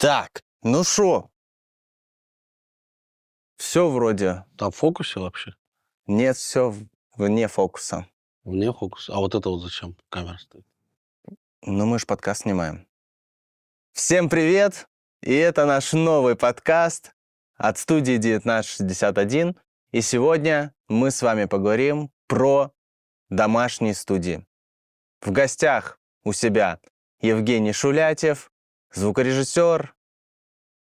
Так, ну що? Все вроде. Там в фокусе вообще? Нет, все вне фокуса. Вне фокуса. А вот это вот зачем камера стоит? Ну, мы же подкаст снимаем. Всем привет! И это наш новый подкаст от студии 1961. И сегодня мы с вами поговорим про домашние студии. В гостях у себя Евгений Шулятьев, звукорежиссер,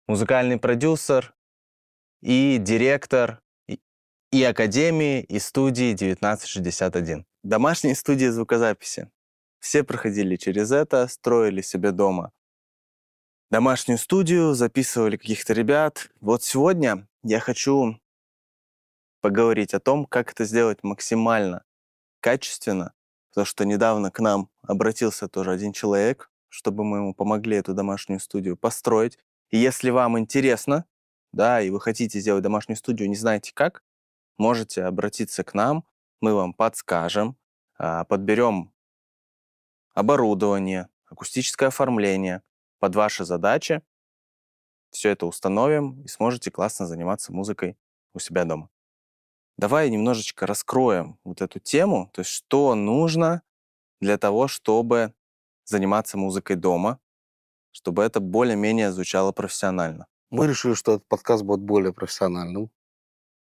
музыкальный продюсер и директор и академии, и студии 1961. Домашние студии звукозаписи. Все проходили через это, строили себе дома домашнюю студию, записывали каких-то ребят. Вот сегодня я хочу поговорить о том, как это сделать максимально качественно, потому что недавно к нам обратился тоже один человек, чтобы мы ему помогли эту домашнюю студию построить. И если вам интересно, да, и вы хотите сделать домашнюю студию, не знаете как, можете обратиться к нам, мы вам подскажем, а, подберем оборудование, акустическое оформление под ваши задачи. Все это установим и сможете классно заниматься музыкой у себя дома. Давай немножечко раскроем вот эту тему, то есть что нужно для того, чтобы заниматься музыкой дома, чтобы это более-менее звучало профессионально. Мы решили, что этот подкаст будет более профессиональным,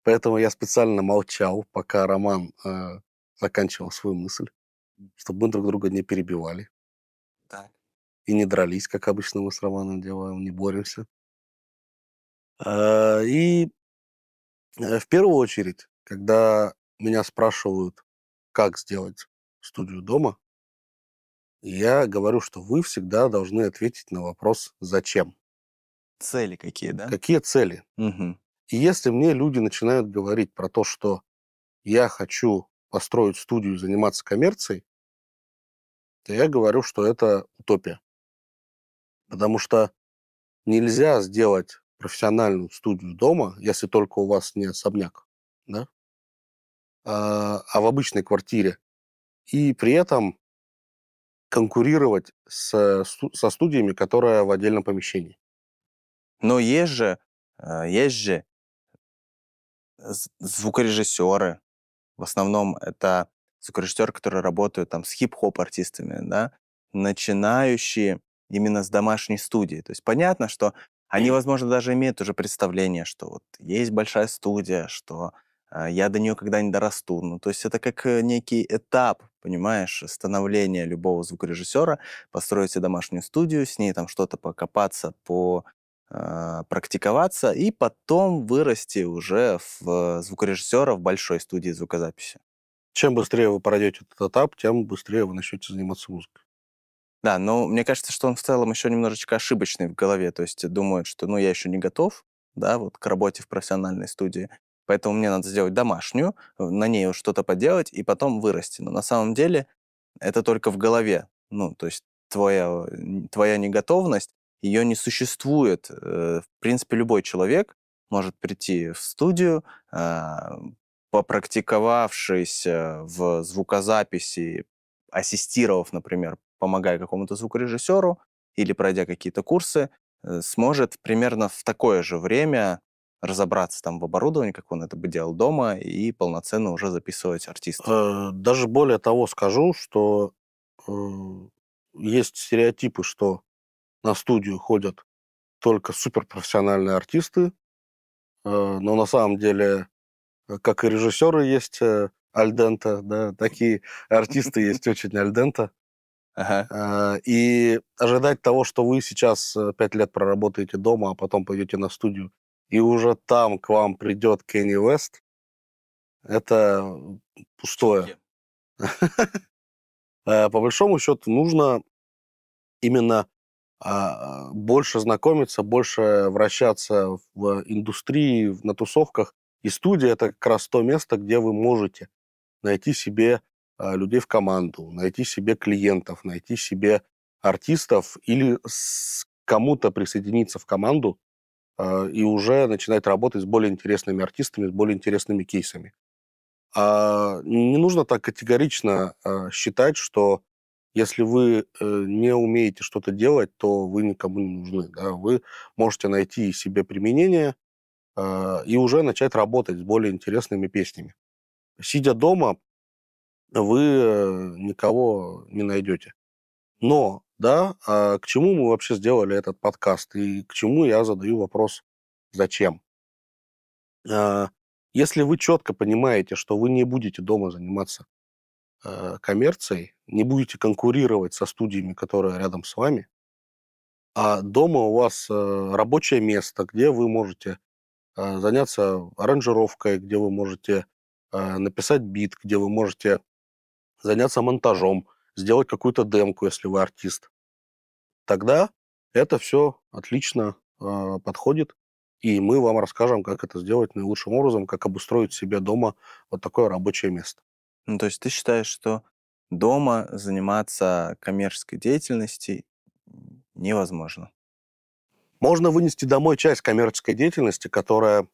поэтому я специально молчал, пока Роман э, заканчивал свою мысль, чтобы мы друг друга не перебивали. Так. И не дрались, как обычно мы с Романом делаем, не боремся. А, э, и в первую очередь, когда меня спрашивают, как сделать студию дома, я говорю, что вы всегда должны ответить на вопрос «Зачем?». Цели какие, да? Какие цели? Угу. И если мне люди начинают говорить про то, что я хочу построить студию и заниматься коммерцией, то я говорю, что это утопия. Потому что нельзя сделать профессиональную студию дома, если только у вас не особняк, да? а, а в обычной квартире. И при этом конкурировать с, со студиями, которые в отдельном помещении. Но есть же, а, есть же звукорежиссеры. В основном это звукорежиссеры, которые работают там с хип-хоп артистами, да, начинающие именно с домашней студии. То есть понятно, что они, возможно, даже имеют уже представление, что вот есть большая студия, что а, я до нее когда-нибудь дорасту. Ну, то есть это как э, некий этап, понимаешь, становления любого звукорежиссера, построить себе домашнюю студию, с ней там что-то покопаться, по а, практиковаться, и потом вырасти уже в звукорежиссера в большой студии звукозаписи. Чем быстрее вы пройдете этот этап, тем быстрее вы начнете заниматься музыкой. Да, но мне кажется, что он в целом еще немножечко ошибочный в голове, то есть думает, что ну я еще не готов, да, вот к работе в профессиональной студии. Поэтому мне надо сделать домашнюю, на ней что-то поделать и потом вырасти. Но на самом деле это только в голове. Ну, то есть твоя, э, твоя неготовность, ее не существует. Э, в принципе, любой человек может прийти в студию, а, попрактиковавшись в звукозаписи, ассистировав, например, помогая какому-то звукорежиссеру или пройдя какие-то курсы, э, сможет примерно в такое же время разобраться там в оборудовании, как он это бы делал дома, и полноценно уже записывать артиста. Э, даже более того скажу, что э, есть стереотипы, что на студию ходят только суперпрофессиональные артисты, э, но на самом деле, как и режиссеры есть э, альдента, да, такие артисты есть очень альдента. Ага. И ожидать того, что вы сейчас пять лет проработаете дома, а потом пойдете на студию и уже там к вам придет Кенни Вест. это пустое. Э, по большому счету нужно именно а, больше знакомиться, больше вращаться в индустрии, на тусовках. И студия – это как раз то место, где вы можете найти себе а, людей в команду, найти себе клиентов, найти себе артистов или кому-то присоединиться в команду, Э, и уже начинать работать с более интересными артистами, с более интересными кейсами. А, не нужно так категорично э, считать, что если вы э, не умеете что-то делать, то вы никому не нужны. Да? Вы можете найти себе применение и уже начать работать с более интересными песнями. Сидя дома, вы никого не найдете. Но да, а к чему мы вообще сделали этот подкаст и к чему я задаю вопрос «Зачем?». А, если вы четко понимаете, что вы не будете дома заниматься а, коммерцией, не будете конкурировать со студиями, которые рядом с вами, а дома у вас э, рабочее место, где вы можете а, заняться аранжировкой, где вы можете написать бит, где вы можете заняться монтажом, сделать какую-то демку, если вы артист. Тогда это все отлично э, подходит, и мы вам расскажем, как это сделать наилучшим образом, как обустроить себе дома вот такое рабочее место. Ну, то есть ты считаешь, что дома заниматься коммерческой деятельностью невозможно? Можно вынести домой часть коммерческой деятельности, которая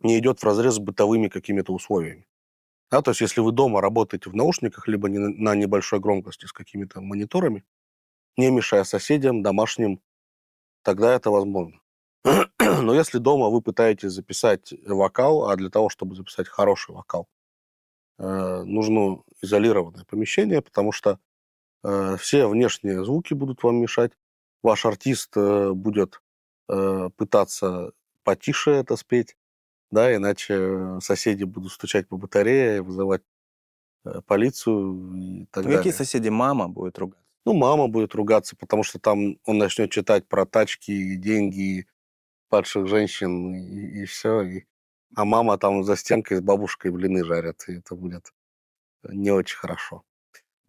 не идет в разрез с бытовыми какими-то условиями. Да, то есть если вы дома работаете в наушниках, либо не на небольшой громкости с какими-то мониторами, не мешая соседям, домашним, тогда это возможно. Но если дома вы пытаетесь записать э, вокал, а для того, чтобы записать хороший вокал, э, нужно изолированное помещение, потому что э, все внешние звуки будут вам мешать. Ваш артист э, будет э, пытаться потише это спеть, да, иначе э, соседи будут стучать по батарее, вызывать э, полицию и так ну, далее. Какие соседи? Мама будет ругаться? Ну, мама будет ругаться, потому что там он начнет читать про тачки, деньги, падших женщин и, и все. И... А мама там за стенкой с бабушкой блины жарят, и это будет не очень хорошо.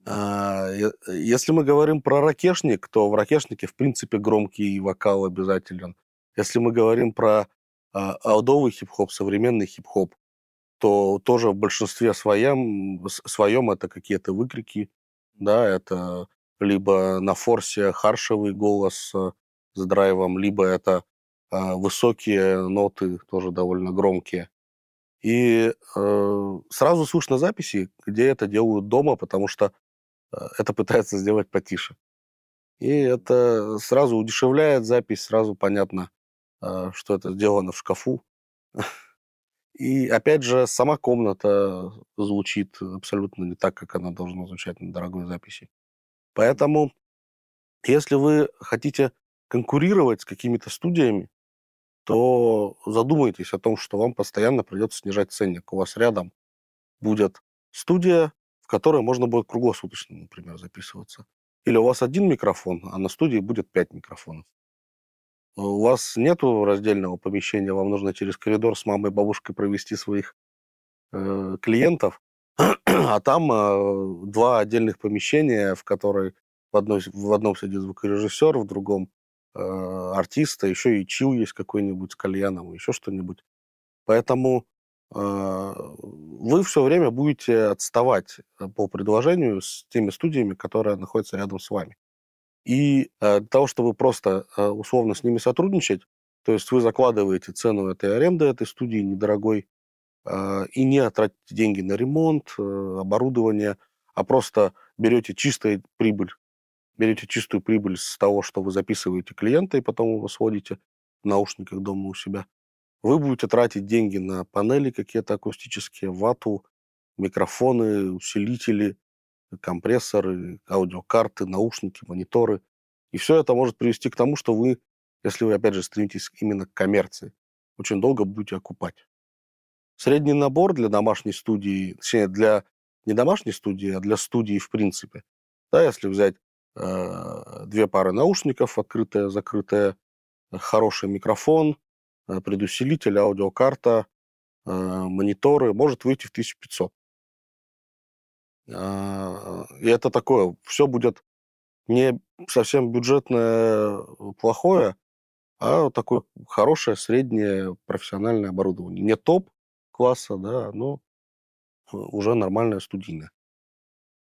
А, если мы говорим про ракешник, то в ракешнике, в принципе, громкий вокал обязателен. Если мы говорим про олдовый а, а хип-хоп, современный хип-хоп, то тоже в большинстве своем, своем это какие-то выкрики, да, это либо на форсе харшевый голос э, с драйвом, либо это а, высокие ноты, тоже довольно громкие. И э, сразу слышно записи, где это делают дома, потому что э, это пытается сделать потише. И это сразу удешевляет запись, сразу понятно, Э, что это сделано в шкафу. И опять же, сама комната звучит абсолютно не так, как она должна звучать на дорогой записи. Поэтому, если вы хотите конкурировать с какими-то студиями, то задумайтесь о том, что вам постоянно придется снижать ценник. У вас рядом будет студия, в которой можно будет круглосуточно, например, записываться. Или у вас один микрофон, а на студии будет пять микрофонов. У вас нет раздельного помещения, вам нужно через коридор с мамой и бабушкой провести своих э, клиентов, а там э, два отдельных помещения, в которые в, одной, в одном сидит звукорежиссер, в другом э, артиста, еще и чил есть какой-нибудь с кальяном, еще что-нибудь. Поэтому э, вы все время будете отставать э, по предложению с теми студиями, которые находятся рядом с вами. И э, для того, чтобы просто э, условно с ними сотрудничать, то есть вы закладываете цену этой аренды, этой студии недорогой, э, и не тратите деньги на ремонт, оборудование, а просто берете чистую прибыль. Берете чистую прибыль с того, что вы записываете клиента, и потом его сводите в наушниках дома у себя. Вы будете тратить деньги на панели какие-то акустические, вату, микрофоны, усилители, компрессоры, аудиокарты, наушники, мониторы. И все это может привести к тому, что вы, если вы, опять же, стремитесь именно к коммерции, очень долго будете окупать. Средний набор для домашней студии, точнее, для не домашней студии, а для студии в принципе. Да, если взять э, две пары наушников, открытая, закрытая, э, хороший микрофон, э, предусилитель, аудиокарта, э, мониторы, может выйти в 1500. А, и это такое, все будет не совсем бюджетное э, плохое, а такое хорошее, среднее профессиональное оборудование. Не топ класса, да, но уже нормальное студийное.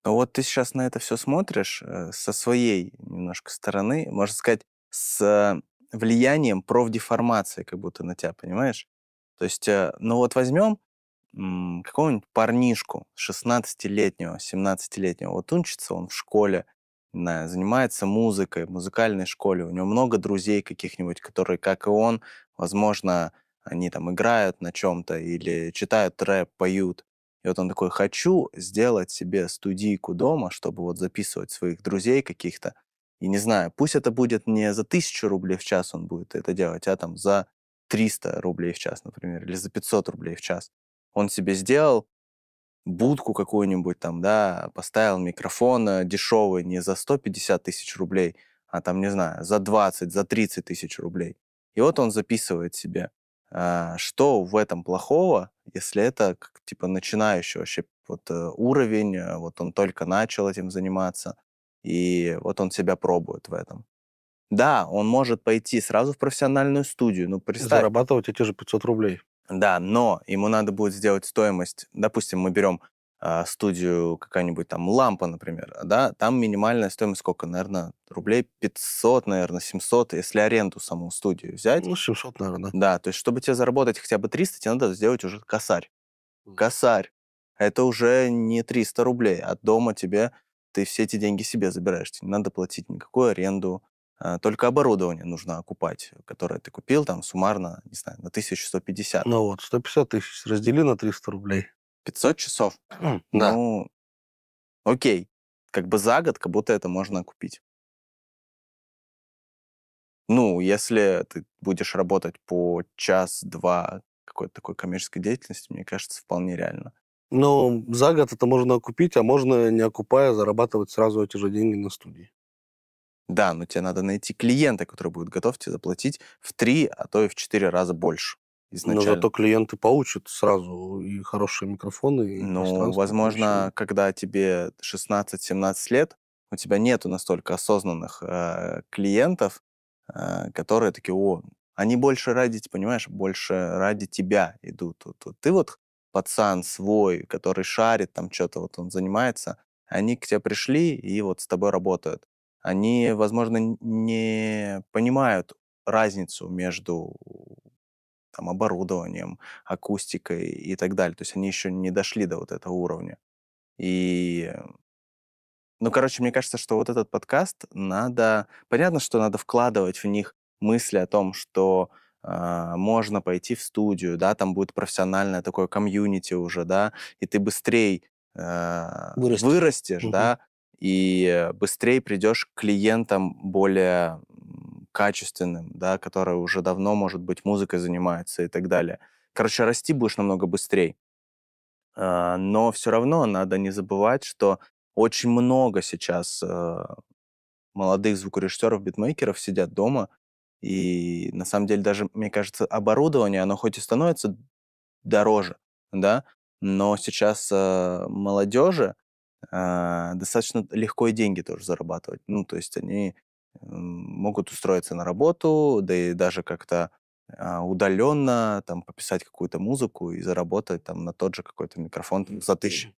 А вот ты сейчас на это все смотришь э, со своей немножко стороны, можно сказать, с влиянием профдеформации как будто на тебя, понимаешь? То есть, э, ну вот возьмем какого-нибудь парнишку 16-летнего, 17-летнего, вот учится он в школе, занимается музыкой, в музыкальной школе, у него много друзей каких-нибудь, которые, как и он, возможно, они там играют на чем-то или читают рэп, поют. И вот он такой, хочу сделать себе студийку дома, чтобы вот записывать своих друзей каких-то. И не знаю, пусть это будет не за тысячу рублей в час он будет это делать, а там за 300 рублей в час, например, или за 500 рублей в час он себе сделал будку какую-нибудь там, да, поставил микрофон э, дешевый не за 150 тысяч рублей, а там, не знаю, за 20, за 30 тысяч рублей. И вот он записывает себе. А, что в этом плохого, если это как, типа начинающий вообще вот э, уровень, э, вот он только начал этим заниматься, и вот он себя пробует в этом. Да, он может пойти сразу в профессиональную студию, но ну, представь... Зарабатывать эти же 500 рублей. Да, но ему надо будет сделать стоимость. Допустим, мы берем э, студию какая-нибудь там лампа, например, да, там минимальная стоимость сколько, наверное, рублей 500, наверное, 700, если аренду саму студию взять. Ну, 700, наверное. Да, то есть, чтобы тебе заработать хотя бы 300, тебе надо сделать уже косарь. Косарь. Это уже не 300 рублей. От а дома тебе, ты все эти деньги себе забираешь. Тебе не надо платить никакую аренду, а, только оборудование нужно окупать, которое ты купил там суммарно, не знаю, на 1150. Ну вот, 150 тысяч раздели на 300 рублей. 500 часов? да. Ну, окей. Как бы за год, как будто это можно купить. Ну, если ты будешь работать по час-два какой-то такой коммерческой деятельности, мне кажется, вполне реально. Ну, за год это можно окупить, а можно, не окупая, зарабатывать сразу эти же деньги на студии. Да, но тебе надо найти клиента, который будет готов тебе заплатить в три, а то и в четыре раза больше. Изначально. Но зато клиенты получат сразу и хорошие микрофоны, и Ну, возможно, и когда тебе 16-17 лет, у тебя нету настолько осознанных э, клиентов, э, которые такие, о, они больше ради, понимаешь, больше ради тебя идут. Вот, вот ты вот пацан свой, который шарит там что-то, вот он занимается, они к тебе пришли и вот с тобой работают они, возможно, не понимают разницу между там, оборудованием, акустикой и так далее. То есть они еще не дошли до вот этого уровня. И ну, короче, мне кажется, что вот этот подкаст надо... Понятно, что надо вкладывать в них мысли о том, что э, можно пойти в студию, да, там будет профессиональное такое комьюнити уже, да, и ты быстрее э, а, вырастешь, вырастешь угу. да, и быстрее придешь к клиентам более качественным, да, которые уже давно, может быть, музыкой занимаются и так далее. Короче, расти будешь намного быстрее. А, но все равно надо не забывать, что очень много сейчас э, молодых звукорежиссеров, битмейкеров сидят дома, и на самом деле даже, мне кажется, оборудование, оно хоть и становится дороже, да, но сейчас э, молодежи, а, достаточно легко и деньги тоже зарабатывать. Ну, то есть они могут устроиться на работу, да и даже как-то а, удаленно там пописать какую-то музыку и заработать там на тот же какой-то микрофон там, за тысячу,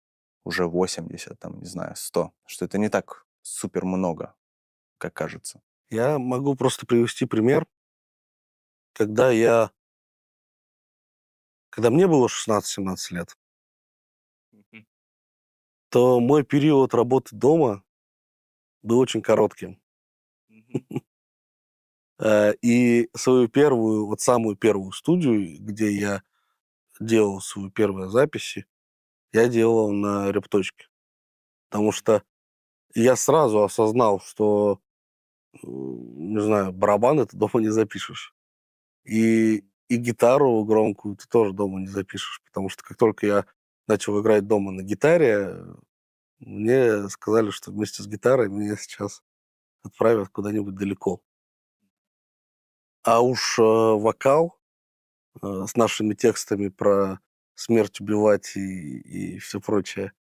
уже 80, там, не знаю, 100. Что это не так супер много, как кажется. Я могу просто привести пример. Когда я... Когда мне было 16-17 лет, то мой период работы дома был очень коротким. Э, и свою первую, вот самую первую студию, где я делал свою первую записи, я делал на репточке. Потому что я сразу осознал, что, не знаю, барабаны ты дома не запишешь. И, и гитару громкую ты тоже дома не запишешь. Потому что как только я начал играть дома на гитаре, мне сказали, что вместе с гитарой меня сейчас отправят куда-нибудь далеко. А уж э, вокал э, с нашими текстами про смерть убивать и, и все прочее,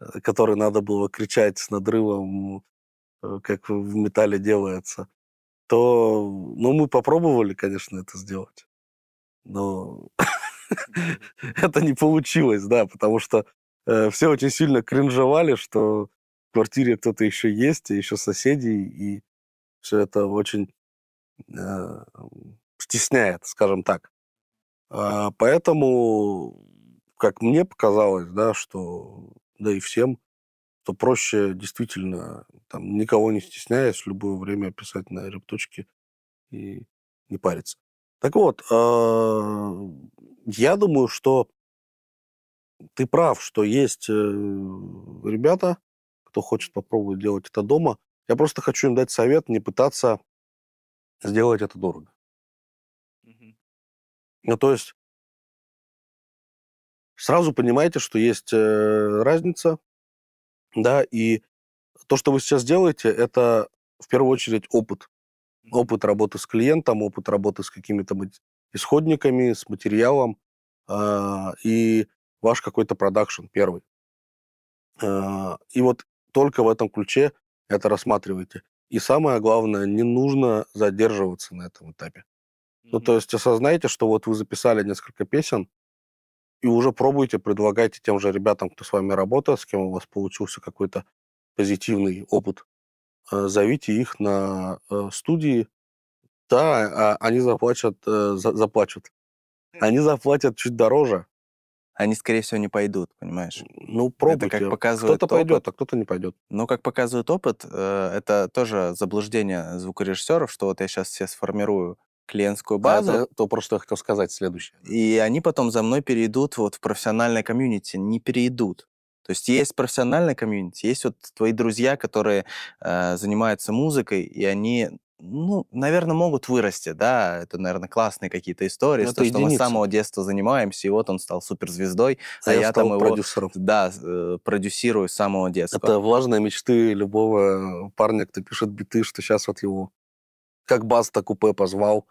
э, который надо было кричать с надрывом, э, как в металле делается, то, ну, мы попробовали, конечно, это сделать, но это не получилось, да, потому что э, все очень сильно кринжевали, что в квартире кто-то еще есть, и еще соседи, и все это очень э, стесняет, скажем так. А, поэтому, как мне показалось, да, что, да и всем, то проще действительно, там, никого не стесняясь, в любое время писать на репточке и не париться. Так вот, а, я думаю, что ты прав, что есть э, ребята, кто хочет попробовать делать это дома. Я просто хочу им дать совет не пытаться сделать это дорого. Mm-hmm. Ну, то есть сразу понимаете, что есть э, разница, да, и то, что вы сейчас делаете, это в первую очередь опыт. Опыт работы с клиентом, опыт работы с какими-то исходниками, с материалом э, и ваш какой-то продакшн первый. Э, и вот только в этом ключе это рассматривайте. И самое главное, не нужно задерживаться на этом этапе. Mm-hmm. Ну, то есть осознайте, что вот вы записали несколько песен, и уже пробуйте, предлагайте тем же ребятам, кто с вами работает, с кем у вас получился какой-то позитивный опыт, а, зовите их на э, студии, да, а, они заплатят, заплачут. Э, они заплатят чуть дороже. Они, скорее всего, не пойдут, понимаешь? Ну, пробуйте. Это как показывает кто-то опыт. пойдет, а кто-то не пойдет. Но, как показывает опыт, э, это тоже заблуждение звукорежиссеров, что вот я сейчас все сформирую клиентскую а, базу. А, это то, про что я хотел сказать следующее. И они потом за мной перейдут вот в профессиональное комьюнити. Не перейдут. То есть есть профессиональное комьюнити, есть вот твои друзья, которые э, занимаются музыкой, и они ну, наверное, могут вырасти, да, это, наверное, классные какие-то истории, ну, то, единицы. что мы с самого детства занимаемся, и вот он стал суперзвездой, а, а я, я там его продюсером. Да, э, продюсирую с самого детства. Это влажные мечты любого парня, кто пишет биты, что сейчас вот его как так Купе позвал,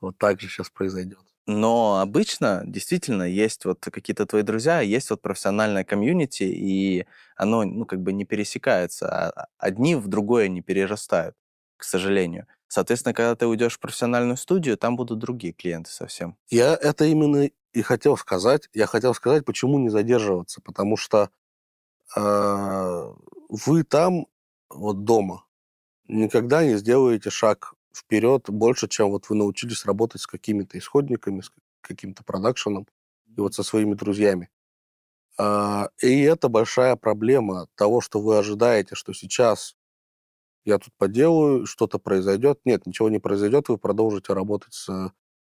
вот так же сейчас произойдет. Но обычно действительно есть вот какие-то твои друзья, есть вот профессиональная комьюнити, и оно, ну, как бы не пересекается, а, а одни в другое не перерастают к сожалению. Соответственно, когда ты уйдешь в профессиональную студию, там будут другие клиенты совсем. Я это именно и хотел сказать. Я хотел сказать, почему не задерживаться. Потому что э, вы там, вот дома, никогда не сделаете шаг вперед больше, чем вот вы научились работать с какими-то исходниками, с каким-то продакшеном и вот со своими друзьями. Э, и это большая проблема того, что вы ожидаете, что сейчас я тут поделаю, что-то произойдет. Нет, ничего не произойдет, вы продолжите работать с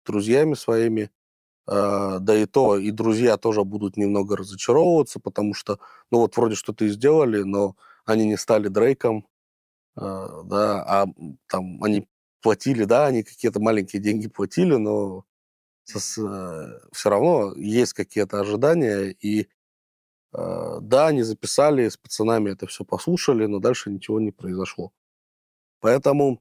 друзьями своими. А, да и то, и друзья тоже будут немного разочаровываться, потому что, ну вот вроде что-то и сделали, но они не стали Дрейком, а, да, а там они платили, да, они какие-то маленькие деньги платили, но э, все равно есть какие-то ожидания, и а, да, они записали, с пацанами это все послушали, но дальше ничего не произошло. Поэтому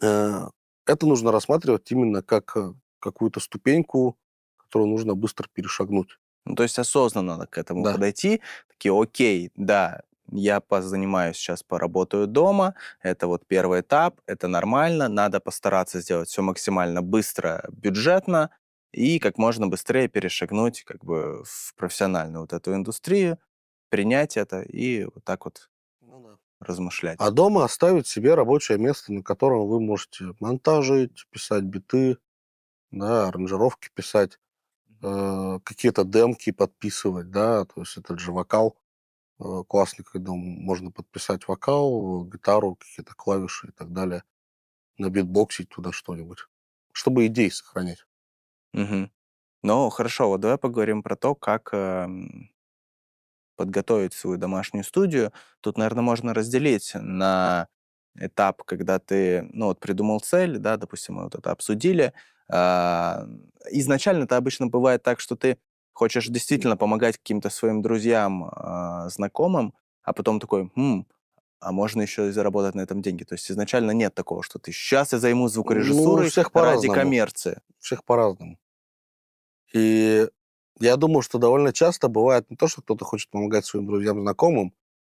э, это нужно рассматривать именно как э, какую-то ступеньку, которую нужно быстро перешагнуть. Ну, то есть осознанно надо к этому да. подойти. Такие, окей, да, я позанимаюсь сейчас, поработаю дома, это вот первый этап, это нормально, надо постараться сделать все максимально быстро, бюджетно, и как можно быстрее перешагнуть как бы в профессиональную вот эту индустрию, принять это и вот так вот размышлять. А дома оставить себе рабочее место, на котором вы можете монтажить, писать биты, да, аранжировки писать, э, какие-то демки подписывать, да, то есть этот же вокал э, классный, когда можно подписать вокал, э, гитару, какие-то клавиши и так далее, на набитбоксить туда что-нибудь, чтобы идеи сохранять. Угу. Ну, хорошо, вот давай поговорим про то, как э, подготовить свою домашнюю студию, тут, наверное, можно разделить на этап, когда ты, ну, вот придумал цель, да, допустим, мы вот это обсудили. А, изначально это обычно бывает так, что ты хочешь действительно помогать каким-то своим друзьям, а, знакомым, а потом такой, хм, а можно еще и заработать на этом деньги. То есть изначально нет такого, что ты сейчас я займусь ну, звукорежиссурой ну, всех по-разному. ради коммерции. Всех по-разному. И я думаю, что довольно часто бывает не то, что кто-то хочет помогать своим друзьям, знакомым,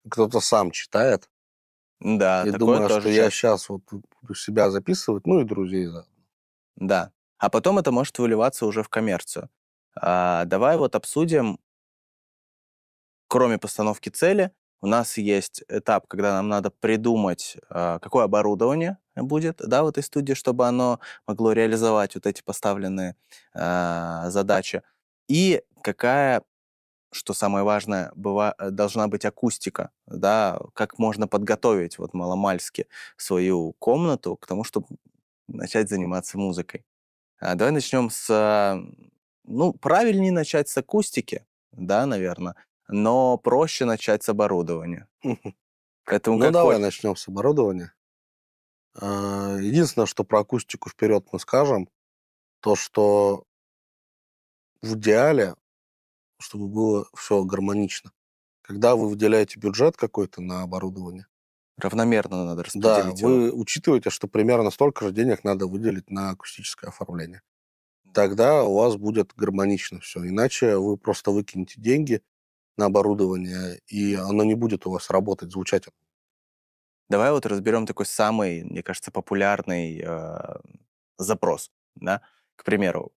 кто-то сам читает. Да, и такое думаю, тоже что я сейчас вот буду себя записывать, ну и друзей заодно. Да. А потом это может выливаться уже в коммерцию. А, давай вот обсудим, кроме постановки цели, у нас есть этап, когда нам надо придумать, а, какое оборудование будет да, в этой студии, чтобы оно могло реализовать вот эти поставленные э, задачи. И какая что самое важное, быва, э, должна быть акустика, да, как можно подготовить вот маломальски свою комнату к тому, чтобы начать заниматься музыкой. А, давай начнем с, а, ну, правильнее начать с акустики, да, наверное, но проще начать с оборудования. Поэтому ну, давай начнем с оборудования. А, единственное, что про акустику вперед мы скажем, то, что в идеале, чтобы было все гармонично. Когда вы выделяете бюджет какой-то на оборудование, равномерно надо распределить. Да, его. вы учитываете, что примерно столько же денег надо выделить на акустическое оформление. Тогда у вас будет гармонично все. Иначе вы просто выкинете деньги на оборудование, и оно не будет у вас работать, звучать. Давай вот разберем такой самый, мне кажется, популярный э, запрос. Да? К примеру,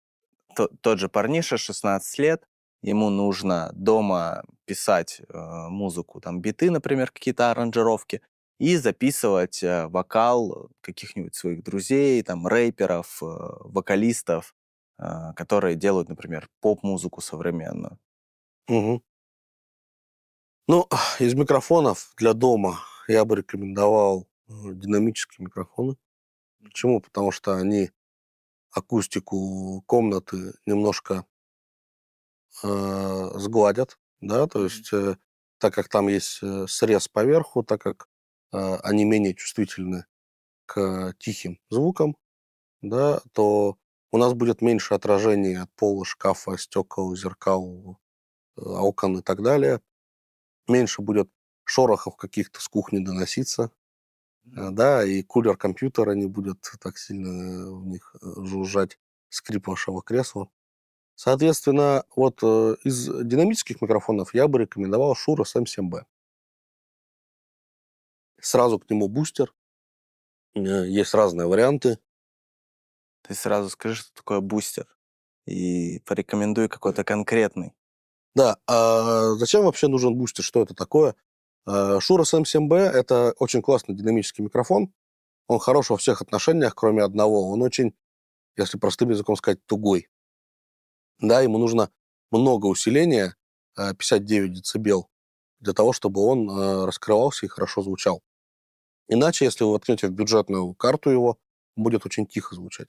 тот же парниша, 16 лет, ему нужно дома писать э, музыку, там биты, например, какие-то аранжировки, и записывать э, вокал каких-нибудь своих друзей, там рэперов, э, вокалистов, э, которые делают, например, поп-музыку современную. Угу. Ну, из микрофонов для дома я бы рекомендовал э, динамические микрофоны. Почему? Потому что они акустику комнаты немножко э, сгладят, да, то есть э, так как там есть э, срез поверху, так как э, они менее чувствительны к тихим звукам, да, то у нас будет меньше отражений от пола, шкафа, стекол, зеркал, э, окон и так далее. Меньше будет шорохов каких-то с кухни доноситься. Э, да, и кулер компьютера не будет так сильно э, в них э, жужжать, скрип вашего кресла. Соответственно, вот из динамических микрофонов я бы рекомендовал Shure SM7B. Сразу к нему бустер. Есть разные варианты. Ты сразу скажи, что такое бустер. И порекомендуй какой-то конкретный. Да, а зачем вообще нужен бустер? Что это такое? Э, Шура м 7 б это очень классный динамический микрофон. Он хорош во всех отношениях, кроме одного. Он очень, если простым языком сказать, тугой. Да, ему нужно много усиления, 59 э, децибел, для того, чтобы он э, раскрывался и хорошо звучал. Иначе, если вы воткнете в бюджетную карту его, будет очень тихо звучать.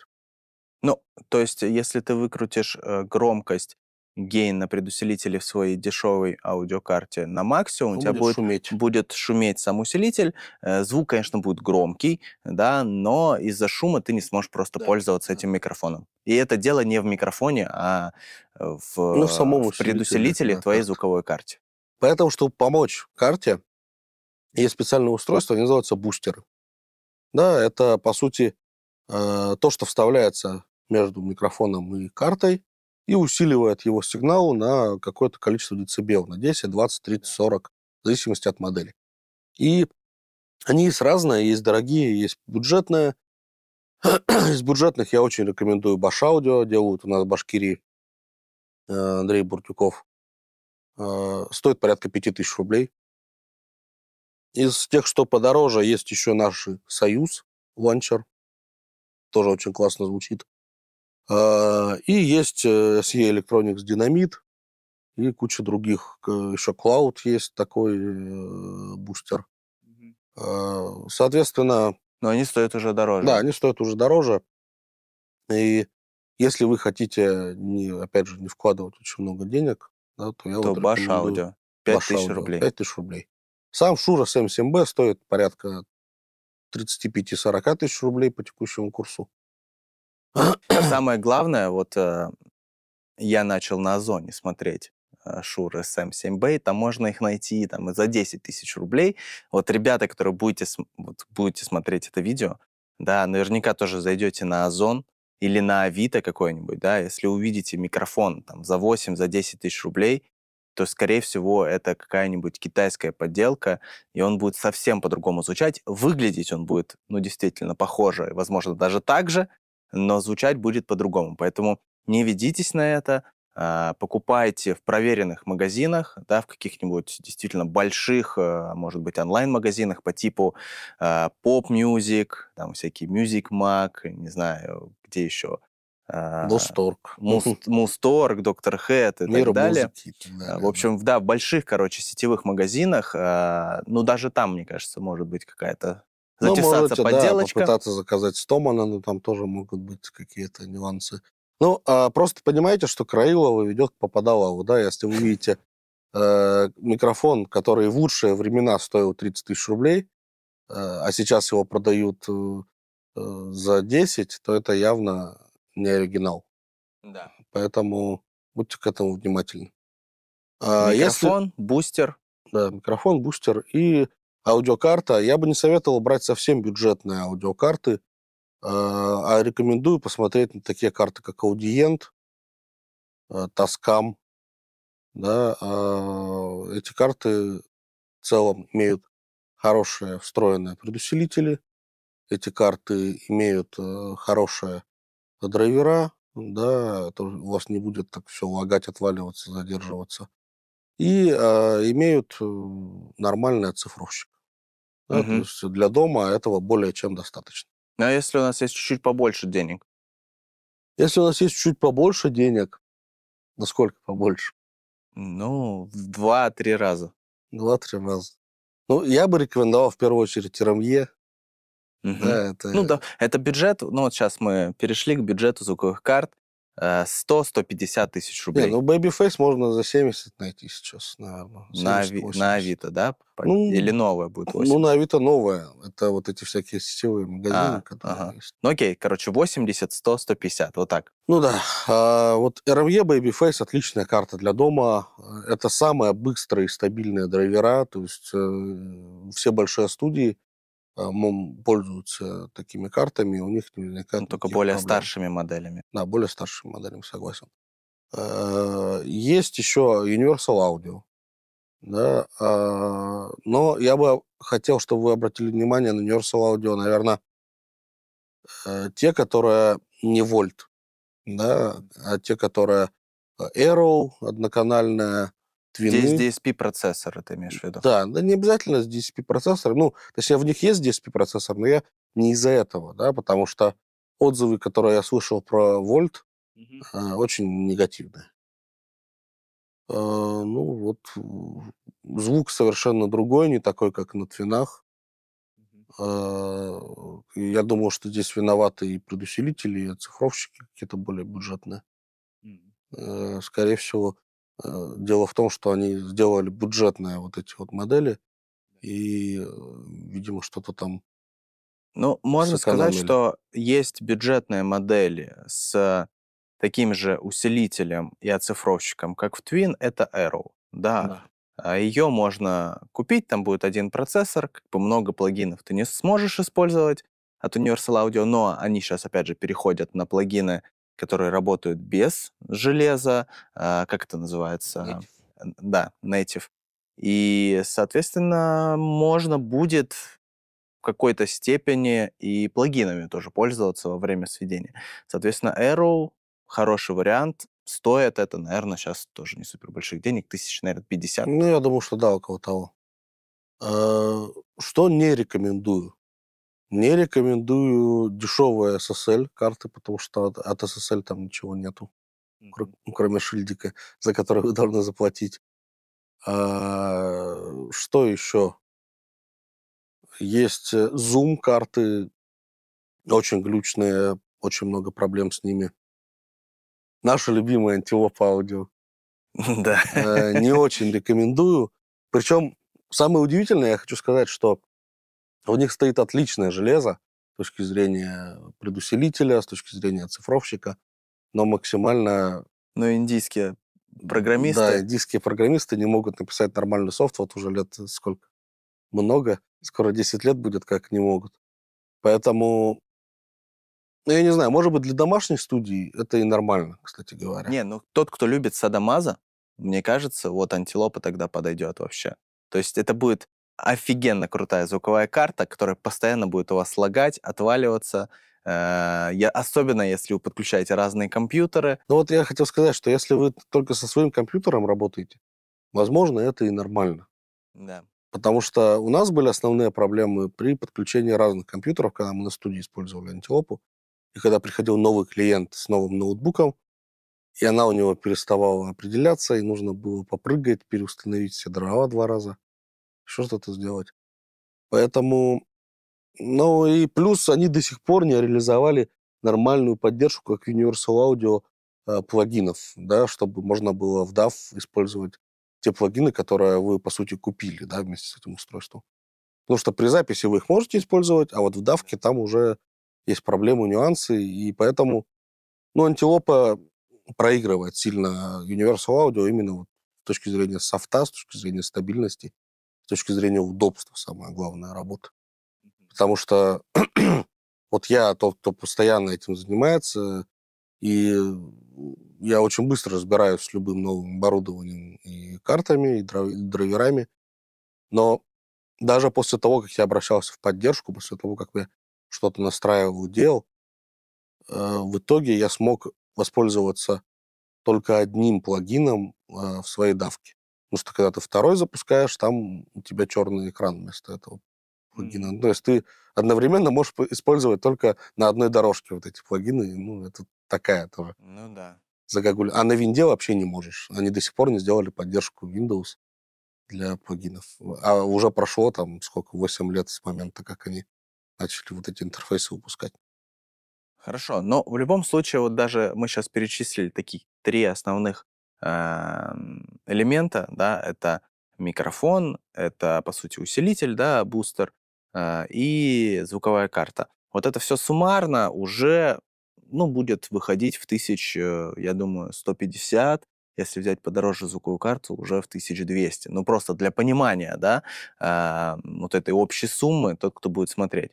Ну, то есть, если ты выкрутишь громкость гейн на предусилителе в своей дешевой аудиокарте на максимум, у тебя будет шуметь. будет шуметь сам усилитель. Э, звук, конечно, будет громкий, да, но из-за шума ты не сможешь просто да, пользоваться этим микрофоном. И это дело не в микрофоне, а в, ну, в предусилителе да, твоей да. звуковой карте. Поэтому, чтобы помочь карте, есть специальное устройство, они называются бустеры. Да, это, по сути, э, то, что вставляется между микрофоном и картой, и усиливает его сигнал на какое-то количество децибел, на 10, 20, 30, 40, в зависимости от модели. И они есть разные, есть дорогие, есть бюджетные. Из бюджетных я очень рекомендую Баш Аудио, делают у нас в Башкирии э, Андрей Буртюков. Э, стоит порядка 5000 рублей. Из тех, что подороже, есть еще наш Союз, Ланчер. Тоже очень классно звучит. А, и есть э, SE Electronics Dynamite и куча других. Еще Cloud есть такой э, бустер. А, соответственно... Но они стоят уже дороже. Да, они стоят уже дороже. И если вы хотите, не, опять же, не вкладывать очень много денег, да, то я то вот баш аудио. 5 тысяч рублей. 5 тысяч рублей. Сам Шура с М7Б стоит порядка 35-40 тысяч рублей по текущему курсу. А самое главное, вот э, я начал на Озоне смотреть э, Шур SM7B, эм там можно их найти там, за 10 тысяч рублей. Вот ребята, которые будете, вот, будете смотреть это видео, да, наверняка тоже зайдете на Озон или на Авито какой-нибудь, да, если увидите микрофон там, за 8, за 10 тысяч рублей, то, скорее всего, это какая-нибудь китайская подделка, и он будет совсем по-другому звучать. Выглядеть он будет, ну, действительно, похоже, возможно, даже так же, но звучать будет по-другому. Поэтому не ведитесь на это, а, покупайте в проверенных магазинах, да, в каких-нибудь действительно больших, а, может быть, онлайн-магазинах по типу поп-мюзик, а, там всякие Music Mag, не знаю, где еще, Мусторг. Мусторг, Доктор Хэт и Мир так далее. Музыки, да, в общем, да, в больших, короче, сетевых магазинах, ну, даже там, мне кажется, может быть какая-то ну, затесаться ну, можете, подделочка. Да, попытаться заказать Стомана, но ну, там тоже могут быть какие-то нюансы. Ну, а просто понимаете, что Краилова ведет к Попадалову, да, если вы видите э, микрофон, который в лучшие времена стоил 30 тысяч рублей, э, а сейчас его продают э, э за 10, то это явно не оригинал. Да. Поэтому будьте к этому внимательны. А микрофон, если... бустер. Да, микрофон, бустер и аудиокарта. Я бы не советовал брать совсем бюджетные аудиокарты, а, а рекомендую посмотреть на такие карты, как Аудиент, Таскам. Э, да, а, эти карты в целом имеют хорошие встроенные предусилители. Эти карты имеют э, хорошие драйвера, да, то у вас не будет так все лагать, отваливаться, задерживаться и э, имеют э, нормальный оцифровщик. Да, То есть для дома а этого более чем достаточно. Ну, а если у нас есть чуть-чуть побольше денег? Если у нас есть чуть побольше денег, насколько побольше? Ну, в 2-3 раза. 2 три раза. Ну, я бы рекомендовал в первую очередь РМЕ. Угу. Да, это... Ну да, это бюджет. Ну вот сейчас мы перешли к бюджету звуковых карт. 100-150 э, тысяч рублей. Не, ну, Babyface можно за 70 найти сейчас, наверное. 70, на, на Авито, да? Ну, Или новая будет 80? Ну, на Авито новая. Это вот эти всякие сетевые магазины, а, которые ага. есть. Ну, окей, короче, 80, 100, 150, вот так. Ну, да. А, вот RME Babyface отличная карта для дома. Э, это самые быстрые и стабильные драйвера, то есть э, все большие студии а, пользуются такими картами, у них наверняка... Ну, только более проблем. старшими моделями. Да, более старшими моделями, согласен. А, есть еще Universal Audio. Да, а, но я бы хотел, чтобы вы обратили внимание на Universal Audio, наверное, э, те, которые не Volt, да, а те, которые э, Arrow, одноканальная, Твины. Здесь DSP-процессоры ты имеешь в виду? Да, да ну, не обязательно с DSP-процессором. Ну, точнее, в них есть DSP-процессор, но я не из-за этого, да, потому что отзывы, которые я слышал про Вольт, угу. э, очень негативные. Э, ну, вот звук совершенно другой, не такой, как на Твинах. Угу. Э, я думаю, что здесь виноваты и предусилители, и оцифровщики какие-то более бюджетные. Угу. Э, скорее всего, Э, дело в том, что они сделали бюджетные вот эти вот модели, и, э, видимо, что-то там ну, можно сказать, что есть бюджетные модели с таким же усилителем и оцифровщиком, как в Twin, это Arrow. Да. да. А Ее можно купить, там будет один процессор, как бы много плагинов ты не сможешь использовать от Universal Audio, но они сейчас, опять же, переходят на плагины которые работают без железа, а, как это называется? Native. Да, native. И, соответственно, можно будет в какой-то степени и плагинами тоже пользоваться во время сведения. Соответственно, Arrow хороший вариант. Стоит это, наверное, сейчас тоже не супер больших денег, тысяч, наверное, 50. Ну, я думаю, что да, около того. А, что не рекомендую? Не рекомендую дешевые SSL карты, потому что от, от SSL там ничего нету, mm-hmm. кроме шильдика, за который вы должны заплатить. А, что еще? Есть э, Zoom карты, очень глючные, очень много проблем с ними. Наша любимая антилоп аудио. Да. Э, не очень рекомендую. Причем самое удивительное, я хочу сказать, что у них стоит отличное железо с точки зрения предусилителя, с точки зрения цифровщика, но максимально... Но индийские программисты... Да, индийские программисты не могут написать нормальный софт вот уже лет э, сколько? Много. Скоро 10 лет будет, как не могут. Поэтому ну, я не знаю, может быть, для домашней студии это и нормально, кстати говоря. Не, ну тот, кто любит Садамаза, мне кажется, вот антилопа тогда подойдет вообще. То есть это будет офигенно крутая звуковая карта, которая постоянно будет у вас лагать, отваливаться. Э, я, особенно если вы подключаете разные компьютеры. Ну вот я хотел сказать, что если вы только со своим компьютером работаете, возможно, это и нормально. Да. Потому что у нас были основные проблемы при подключении разных компьютеров, когда мы на студии использовали антилопу, и когда приходил новый клиент с новым ноутбуком, и она у него переставала определяться, и нужно было попрыгать, переустановить все дрова два раза. Еще что-то сделать. Поэтому... Ну и плюс они до сих пор не реализовали нормальную поддержку, как Universal Audio э, плагинов, да, чтобы можно было в DAV использовать те плагины, которые вы, по сути, купили да, вместе с этим устройством. Потому что при записи вы их можете использовать, а вот в давке там уже есть проблемы, нюансы, и поэтому ну, антилопа проигрывает сильно Universal Audio именно вот с точки зрения софта, с точки зрения стабильности точки зрения удобства самая главная работа. Потому что вот я тот, кто постоянно этим занимается, и я очень быстро разбираюсь с любым новым оборудованием и картами, и драйверами. Но даже после того, как я обращался в поддержку, после того, как я что-то настраивал, делал, э, в итоге я смог воспользоваться только одним плагином э, в своей давке. Потому что когда ты второй запускаешь, там у тебя черный экран вместо этого плагина. Mm-hmm. То есть ты одновременно можешь использовать только на одной дорожке вот эти плагины. Ну, это такая этого. Ну да. Загогуля. А на винде вообще не можешь. Они до сих пор не сделали поддержку Windows для плагинов. А уже прошло там сколько, 8 лет с момента, как они начали вот эти интерфейсы выпускать. Хорошо, но в любом случае, вот даже мы сейчас перечислили такие три основных Эм, элемента, да, это микрофон, это, по сути, усилитель, да, бустер э, и звуковая карта. Вот это все суммарно уже, ну, будет выходить в тысяч, э, я думаю, 150, если взять подороже звуковую карту, уже в 1200. Ну, просто для понимания, да, э, вот этой общей суммы, тот, кто будет смотреть.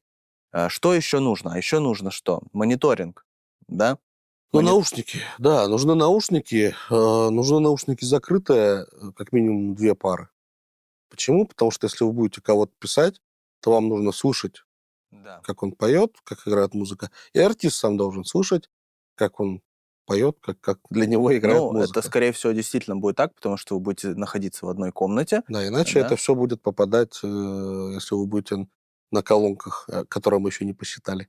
Э, что еще нужно? А еще нужно что? Мониторинг, да? Ну, наушники, да, нужны наушники. Э, нужны наушники закрытые, э, как минимум две пары. Почему? Потому что если вы будете кого-то писать, то вам нужно слушать, да. как он поет, как играет музыка. И артист сам должен слушать, как он поет, как, как для него играет ну, музыка. это, скорее всего, действительно будет так, потому что вы будете находиться в одной комнате. Да, иначе да. это все будет попадать, э, если вы будете на колонках, э, которые мы еще не посчитали.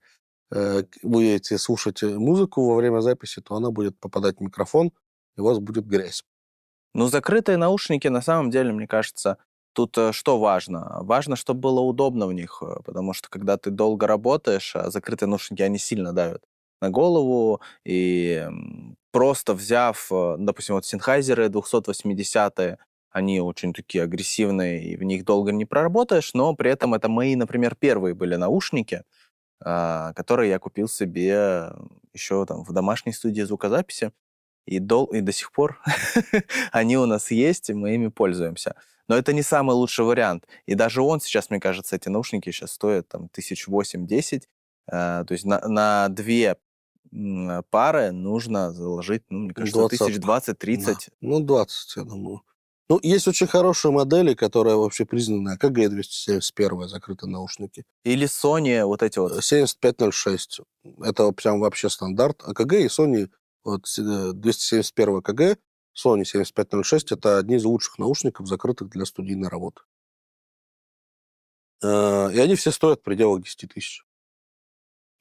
Э, будете слушать э, музыку во время записи, то она будет попадать в микрофон, и у вас будет грязь. Ну, закрытые наушники, на самом деле, мне кажется, тут э, что важно? Важно, чтобы было удобно в них, потому что когда ты долго работаешь, а закрытые наушники, они сильно давят на голову, и просто взяв, допустим, вот Синхайзеры 280-е, они очень такие агрессивные, и в них долго не проработаешь, но при этом это мои, например, первые были наушники, а, который я купил себе еще там в домашней студии звукозаписи. И, дол и до сих пор они у нас есть, и мы ими пользуемся. Но это не самый лучший вариант. И даже он сейчас, мне кажется, эти наушники сейчас стоят там тысяч восемь-десять. А, то есть на, на две пары нужно заложить, ну, мне кажется, тысяч двадцать-тридцать. Ну, двадцать, я думаю. Ну, есть очень хорошие модели, которые вообще признаны. КГ-271 закрытые наушники. Или Sony вот эти вот. 7506. Э, это прям вообще стандарт. А КГ и Sony, вот 271 э, КГ, Sony 7506 это одни из лучших наушников, закрытых для студийной работы. Э, и они все стоят в пределах 10 тысяч.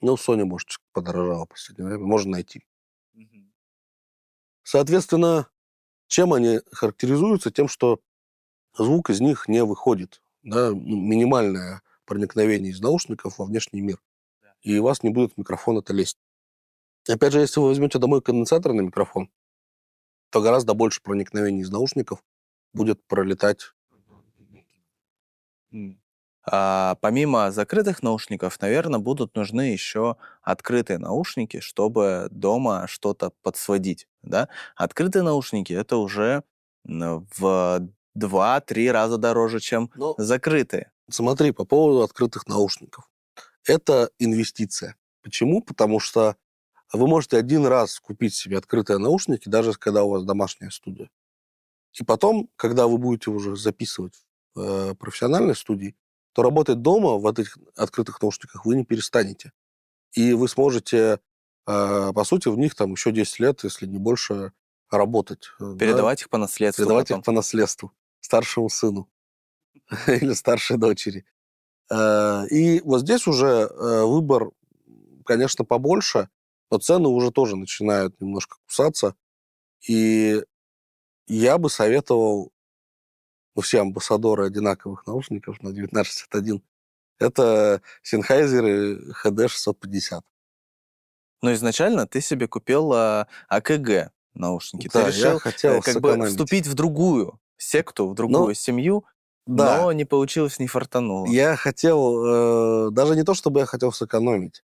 Ну, Sony, может, подорожала в последнее время. Можно найти. Соответственно, чем они характеризуются? Тем, что звук из них не выходит. Да? Минимальное проникновение из наушников во внешний мир. И у вас не будет микрофон это лезть. Опять же, если вы возьмете домой конденсаторный микрофон, то гораздо больше проникновений из наушников будет пролетать а, помимо закрытых наушников, наверное, будут нужны еще открытые наушники, чтобы дома что-то подсводить. Да? Открытые наушники это уже в 2-3 раза дороже, чем Но ну закрытые. Смотри, по поводу открытых наушников. Это инвестиция. Почему? Потому что вы можете один раз купить себе открытые наушники, даже когда у вас домашняя студия. И потом, когда вы будете уже записывать в э, профессиональной студии, то работать дома в этих открытых наушниках вы не перестанете. И вы сможете, а, по сути, в них там еще 10 лет, если не больше, работать. Э, передавать да? их по наследству. Передавать потом. их по наследству старшему сыну или старшей дочери. А, и вот здесь уже э, выбор, конечно, побольше, но цены уже тоже начинают немножко кусаться. И я бы советовал все амбассадоры одинаковых наушников на 1961. Это Sennheiser HD650. Но изначально ты себе купил АКГ а наушники. Да, ты решил я хотел э, как бы вступить в другую секту, в ну, другую ну, семью, да. но не получилось, не фартануло. Я хотел, э, даже не то, чтобы я хотел сэкономить,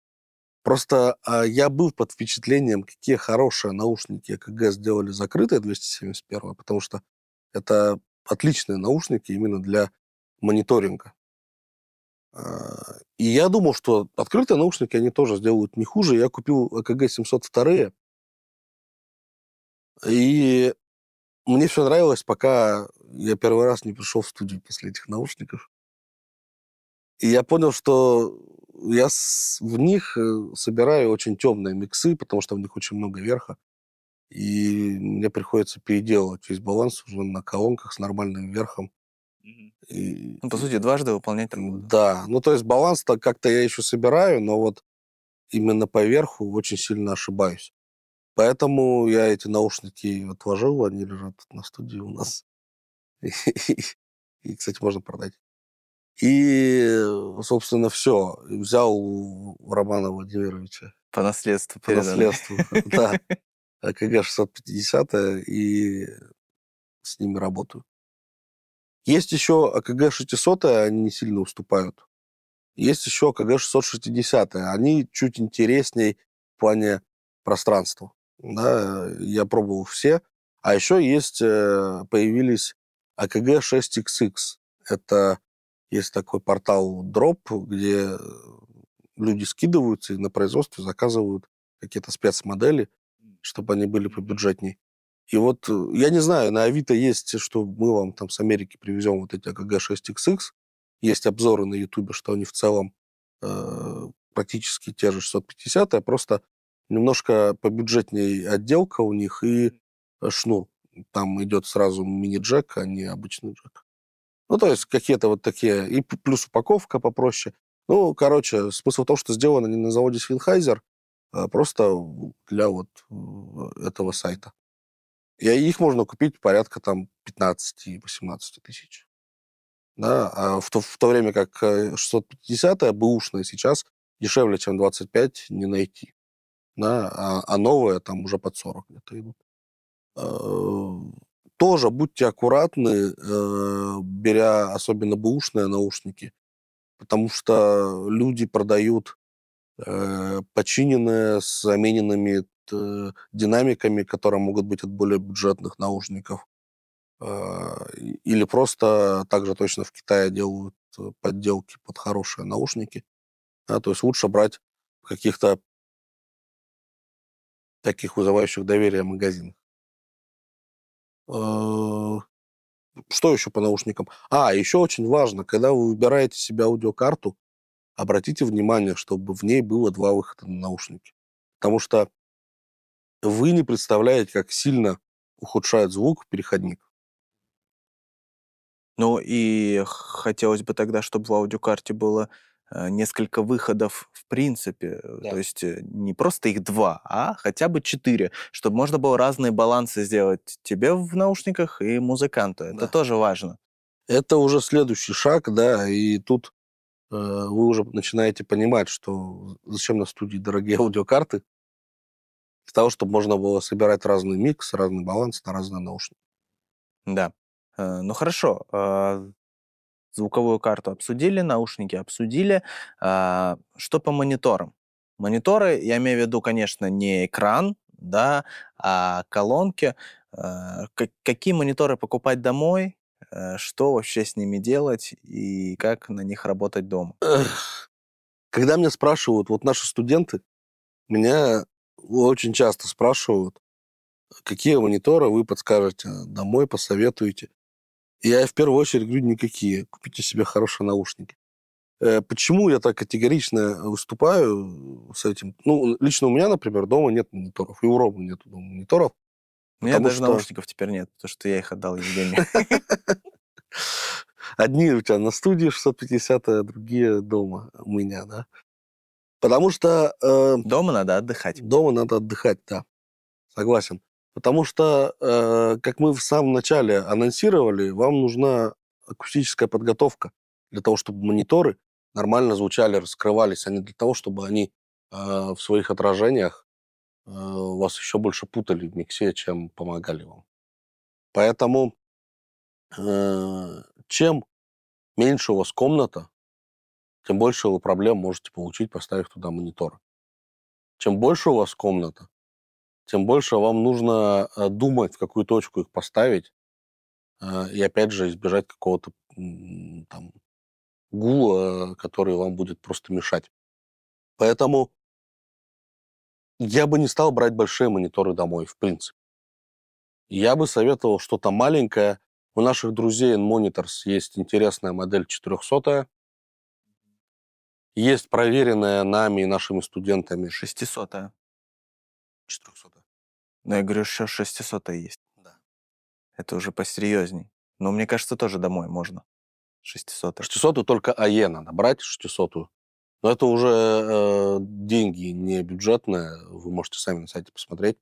просто э, я был под впечатлением, какие хорошие наушники АКГ сделали закрытые 271, потому что это отличные наушники именно для мониторинга. А, и я думал, что открытые наушники они тоже сделают не хуже. Я купил АКГ 702. И мне все нравилось, пока я первый раз не пришел в студию после этих наушников. И я понял, что я в них э, собираю очень темные миксы, потому что в них очень много верха. И мне приходится переделывать весь баланс уже на колонках с нормальным верхом. И, ну, по сути, дважды выполнять работу. Да, ну то есть баланс-то как-то я еще собираю, но вот именно по верху очень сильно ошибаюсь. Поэтому я эти наушники отложил, они лежат на студии у нас. И, кстати, можно продать. И, собственно, все. Взял у Романа Владимировича. По наследству. По наследству, да. АКГ-650 и с ними работаю. Есть еще АКГ-600, они не сильно уступают. Есть еще АКГ-660, они чуть интереснее в плане пространства. Да, э, я пробовал все. А еще есть, э, появились АКГ-6XX. Это есть такой портал Drop, где э, люди скидываются и на производстве заказывают какие-то спецмодели чтобы они были побюджетней. И вот, э, я не знаю, на Авито есть, что мы вам там с Америки привезем вот эти АКГ 6XX, есть обзоры на Ютубе, что они в целом э, практически те же 650, а просто немножко побюджетней отделка у них и шнур. Там идет сразу мини-джек, а не обычный джек. Ну, то есть какие-то вот такие, и плюс упаковка попроще. Ну, короче, смысл в том, что сделано не на заводе Свинхайзер, а, просто для вот этого сайта. И их можно купить порядка там 15-18 тысяч. Да, а в, то, в то время как 650-я э, бэушная сейчас дешевле, чем 25, не найти. Да, а, а новая там уже под 40 где-то идут. А, тоже будьте аккуратны, э, беря особенно бэушные наушники, потому что люди продают Э, починенная с замененными э, динамиками, которые могут быть от более бюджетных наушников. Э, или просто также точно в Китае делают подделки под хорошие наушники. Да, то есть лучше брать каких-то таких вызывающих доверие магазин. Что еще по наушникам? А, еще очень важно, когда вы выбираете себе аудиокарту, обратите внимание, чтобы в ней было два выхода на наушники. Потому что вы не представляете, как сильно ухудшает звук переходник. Ну и хотелось бы тогда, чтобы в аудиокарте было э, несколько выходов в принципе. Да. То есть э, не просто их два, а хотя бы четыре, чтобы можно было разные балансы сделать тебе в наушниках и музыканту. Это да. тоже важно. Это уже следующий шаг, да, и тут Э, вы уже начинаете понимать, что зачем на студии дорогие аудиокарты, для того, чтобы можно было собирать разный микс, разный баланс на разные наушники. Да. Э, ну хорошо, а, звуковую карту обсудили, наушники обсудили. А, что по мониторам? Мониторы, я имею в виду, конечно, не экран, да, а колонки. Э, какие мониторы покупать домой? Э, что вообще с ними делать и как на них работать дома? Когда меня спрашивают, вот наши студенты, меня очень часто спрашивают, какие мониторы вы подскажете, домой посоветуете. Я в первую очередь говорю, никакие. Купите себе хорошие наушники. Э, почему я так категорично выступаю с этим? Ну, лично у меня, например, дома нет мониторов, и у Рома нет дома мониторов. У меня даже что... наушников теперь нет, потому что я их отдал Евгению. Одни у тебя на студии 650, а другие дома у меня, да. Потому что... Э, дома надо отдыхать. Дома надо отдыхать, да. Согласен. Потому что, э, как мы в самом начале анонсировали, вам нужна акустическая подготовка для того, чтобы мониторы нормально звучали, раскрывались, а не для того, чтобы они э, в своих отражениях э, вас еще больше путали в миксе, чем помогали вам. Поэтому Э, чем меньше у вас комната, тем больше вы проблем можете получить, поставив туда монитор. Чем больше у вас комната, тем больше вам нужно э, думать, в какую точку их поставить, э, и опять же избежать какого-то там гула, который вам будет просто мешать. Поэтому я бы не стал брать большие мониторы домой, в принципе. Я бы советовал что-то маленькое, у наших друзей Monitors есть интересная модель 400 есть проверенная нами и нашими студентами. 600 -я. 400 -я. Но я говорю, еще 600 есть. Да. Это уже посерьезней. Но мне кажется, тоже домой можно. 600 -я. 600 только АЕ надо брать, 600 Но это уже э, деньги не бюджетные, вы можете сами на сайте посмотреть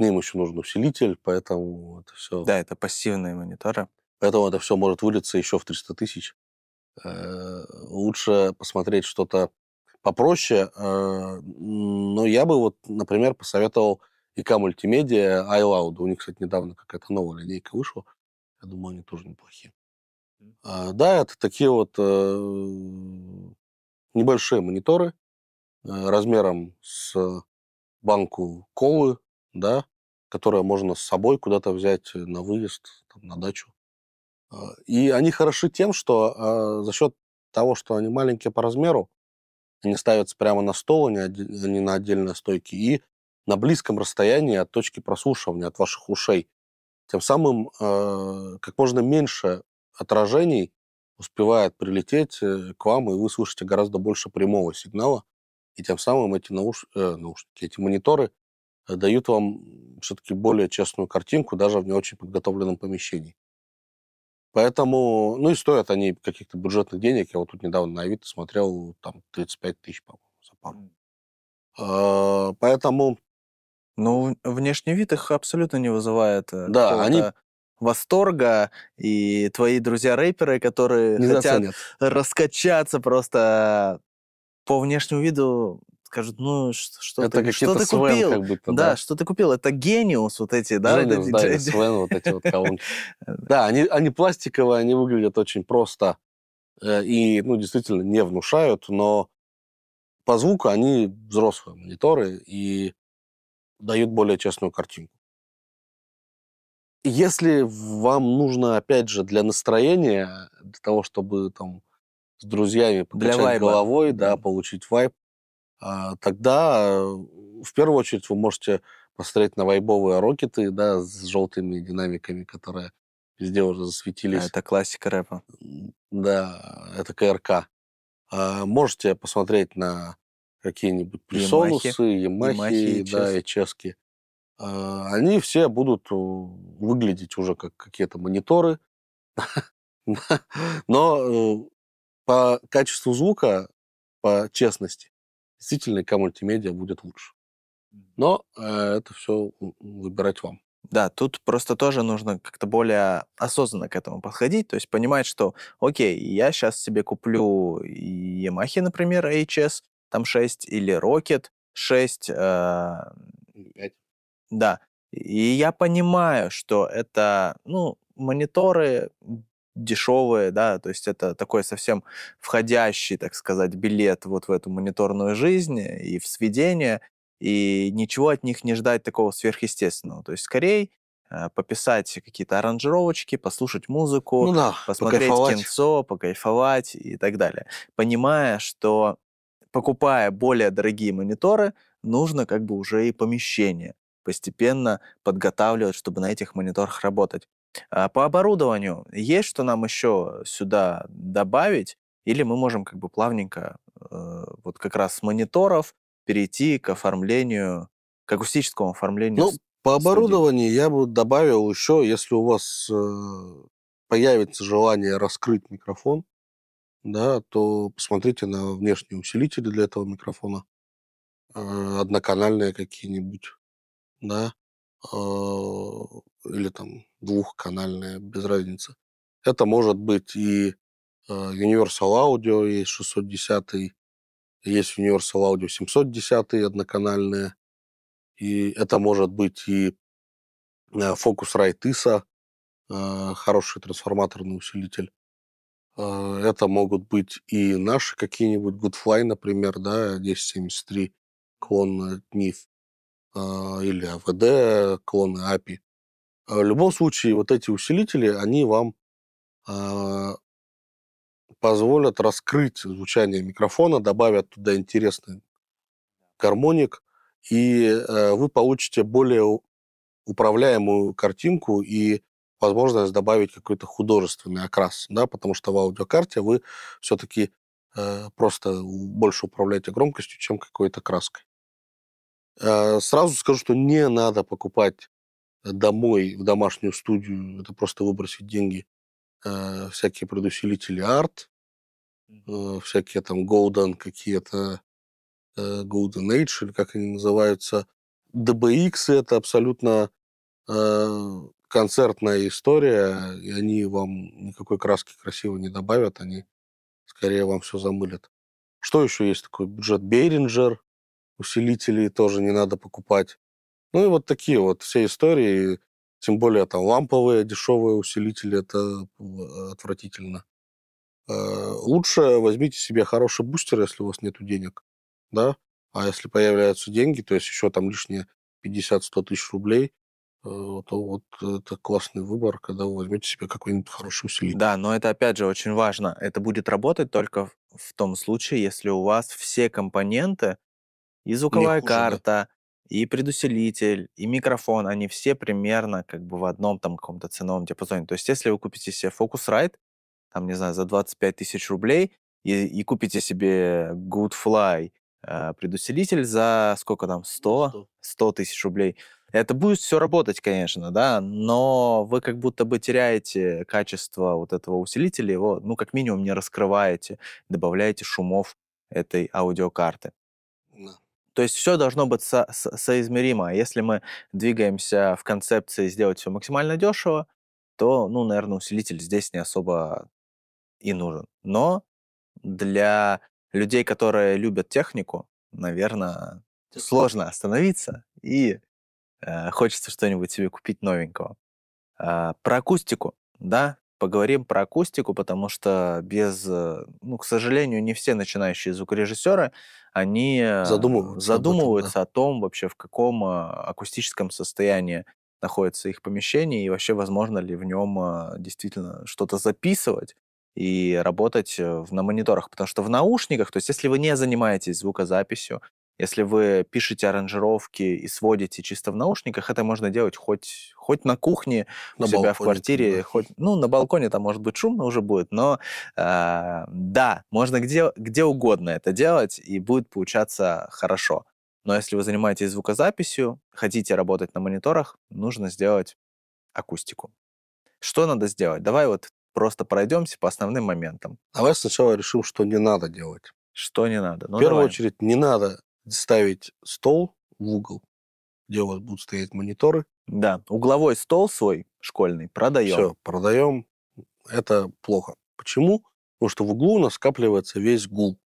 к ним еще нужен усилитель, поэтому это все... Да, это пассивные мониторы. Поэтому это все может вылиться еще в 300 тысяч. Э, лучше посмотреть что-то попроще, э, но я бы вот, например, посоветовал ИК мультимедиа, iLoud. У них, кстати, недавно какая-то новая линейка вышла. Я думаю, они тоже неплохие. А, да, это такие вот э, небольшие мониторы размером с банку колы, да, которое можно с собой куда-то взять э, на выезд, там, на дачу. А, и они хороши тем, что э, за счет того, что они маленькие по размеру, они ставятся прямо на стол, а не а на отдельные стойки, и на близком расстоянии от точки прослушивания, от ваших ушей. Тем самым э, как можно меньше отражений успевает прилететь э, к вам, и вы слышите гораздо больше прямого сигнала, и тем самым эти науш... э, наушники, эти мониторы дают вам все-таки более честную картинку даже в не очень подготовленном помещении. Поэтому, ну и стоят они каких-то бюджетных денег. Я вот тут недавно на Авито смотрел, там 35 тысяч, по-моему, за пару. А, поэтому... Ну, внешний вид их абсолютно не вызывает э, да, они... восторга. И твои друзья-рэперы, которые не хотят заценят. раскачаться просто по внешнему виду, скажут, ну что, это ты, что ты Свен, купил? Как будто, да, да, что ты купил? Это гениус вот эти, да? Genius, вот эти, да, эти... Свен, вот эти вот колонки. Э, да, они, они пластиковые, они выглядят очень просто э, и, ну, действительно не внушают, но по звуку они взрослые мониторы и дают более честную картинку. Если вам нужно, опять же, для настроения, для того, чтобы там с друзьями покачать головой, да, получить вайб, а, тогда э, в первую очередь вы можете посмотреть на вайбовые рокеты, да, с желтыми динамиками, которые везде уже а, засветились. А это классика рэпа. Да, это КРК. А можете посмотреть на какие-нибудь Присонусы, Ямахи, Ямахи да, и Чески. А, они все будут э, выглядеть уже как какие-то мониторы. Но э, по качеству звука, по честности, действительно коммунити-медиа будет лучше. Но э, это все выбирать вам. Да, тут просто тоже нужно как-то более осознанно к этому подходить, то есть понимать, что, окей, я сейчас себе куплю Yamaha, например, HS, там 6, или Rocket 6. Э, 5. Да, и я понимаю, что это, ну, мониторы дешевые, да, то есть это такой совсем входящий, так сказать, билет вот в эту мониторную жизнь и в сведение, и ничего от них не ждать такого сверхъестественного. То есть скорее э, пописать какие-то аранжировочки, послушать музыку, ну да, посмотреть покайфовать. кинцо, покайфовать и так далее. Понимая, что покупая более дорогие мониторы, нужно как бы уже и помещение постепенно подготавливать, чтобы на этих мониторах работать. А по оборудованию есть, что нам еще сюда добавить? Или мы можем как бы плавненько э, вот как раз с мониторов перейти к оформлению, к акустическому оформлению? Ну, по оборудованию я бы добавил еще, если у вас э, появится желание раскрыть микрофон, да, то посмотрите на внешние усилители для этого микрофона, э, одноканальные какие-нибудь, да, или там двухканальная, без разницы. Это может быть и э, Universal Audio, есть 610, есть Universal Audio 710, одноканальные. И это может быть и э, Focusrite ISA, э, хороший трансформаторный усилитель. Это могут быть и наши какие-нибудь Goodfly, например, да, 1073 клон NIF или AVD, а клоны API. В любом случае, вот эти усилители, они вам э, позволят раскрыть звучание микрофона, добавят туда интересный гармоник, и э, вы получите более управляемую картинку и возможность добавить какой-то художественный окрас, да, потому что в аудиокарте вы все-таки э, просто больше управляете громкостью, чем какой-то краской. Э, сразу скажу, что не надо покупать домой в домашнюю студию, это просто выбросить деньги, э, всякие предусилители арт, э, всякие там Golden какие-то, э, Golden Age, или как они называются. DBX это абсолютно э, концертная история, и они вам никакой краски красиво не добавят, они скорее вам все замылят. Что еще есть такой бюджет? Беринджер, усилители тоже не надо покупать. Ну и вот такие вот все истории. Тем более там ламповые дешевые усилители, это э, отвратительно. Э, лучше возьмите себе хороший бустер, если у вас нет денег, да, а если появляются деньги, то есть еще там лишние 50-100 тысяч рублей, э, то вот это классный выбор, когда вы возьмете себе какой-нибудь хороший усилитель. Да, но это опять же очень важно. Это будет работать только в том случае, если у вас все компоненты и звуковая хуже, карта, да и предусилитель, и микрофон, они все примерно как бы в одном там каком-то ценовом диапазоне. То есть если вы купите себе Focusrite, там, не знаю, за 25 тысяч рублей, и, и купите себе Goodfly э, предусилитель за сколько там, 100? 100 тысяч рублей. Это будет все работать, конечно, да, но вы как будто бы теряете качество вот этого усилителя, его, ну, как минимум, не раскрываете, добавляете шумов этой аудиокарты. То есть все должно быть со- со- соизмеримо. А если мы двигаемся в концепции сделать все максимально дешево, то, ну, наверное, усилитель здесь не особо и нужен. Но для людей, которые любят технику, наверное, сложно остановиться и э, хочется что-нибудь себе купить новенького. Э, про акустику, да, поговорим про акустику, потому что без, э, ну, к сожалению, не все начинающие звукорежиссеры, они э, задумываются, задумываются этом, да. о том вообще, в каком а, акустическом состоянии находится их помещение и вообще возможно ли в нем а, действительно что-то записывать и работать э, на мониторах. Потому что в наушниках, то есть если вы не занимаетесь звукозаписью, если вы пишете аранжировки и сводите чисто в наушниках, это можно делать хоть, хоть на кухне, на у себя балконе, в квартире, да. хоть, ну, на балконе там, может быть, шумно уже будет, но э, да, можно где, где угодно это делать, и будет получаться хорошо. Но если вы занимаетесь звукозаписью, хотите работать на мониторах, нужно сделать акустику. Что надо сделать? Давай вот просто пройдемся по основным моментам. Давай сначала решим, что не надо делать. Что не надо? Ну, в первую давай. очередь, не надо ставить стол в угол, где у вас будут стоять мониторы. Да, угловой стол свой школьный продаем. Все, продаем. Это плохо. Почему? Потому что в углу у нас скапливается весь гул.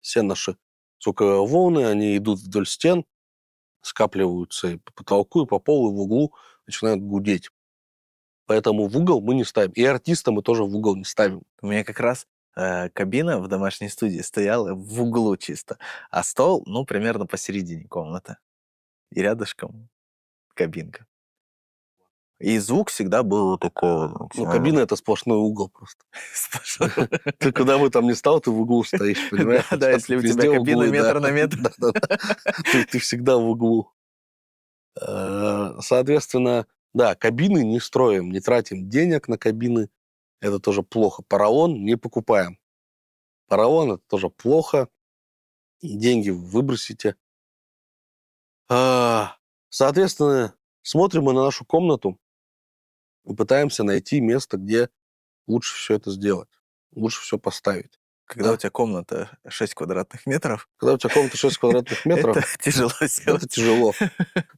Все наши звуковые волны, они идут вдоль стен, скапливаются и по потолку, и по полу, и в углу начинают гудеть. Поэтому в угол мы не ставим. И артиста мы тоже в угол не ставим. У меня как раз Э, кабина в домашней студии стояла в углу чисто, а стол, ну, примерно посередине комнаты. И рядышком кабинка. И звук всегда был такой. Ну, ну кабина — это сплошной угол просто. Ты куда бы там ни стал, ты в углу стоишь, понимаешь? Да, а если у тебя кабина метр на метр. Ты всегда в углу. Э, соответственно, да, кабины не строим, не тратим денег на кабины, это тоже плохо. Параон не покупаем. Параон это тоже плохо. деньги выбросите. А, соответственно, смотрим мы на нашу комнату и пытаемся найти место, где лучше все это сделать, лучше все поставить. Когда да. у тебя комната 6 квадратных метров. Когда у тебя комната 6 квадратных метров. Это тяжело сделать. Это тяжело.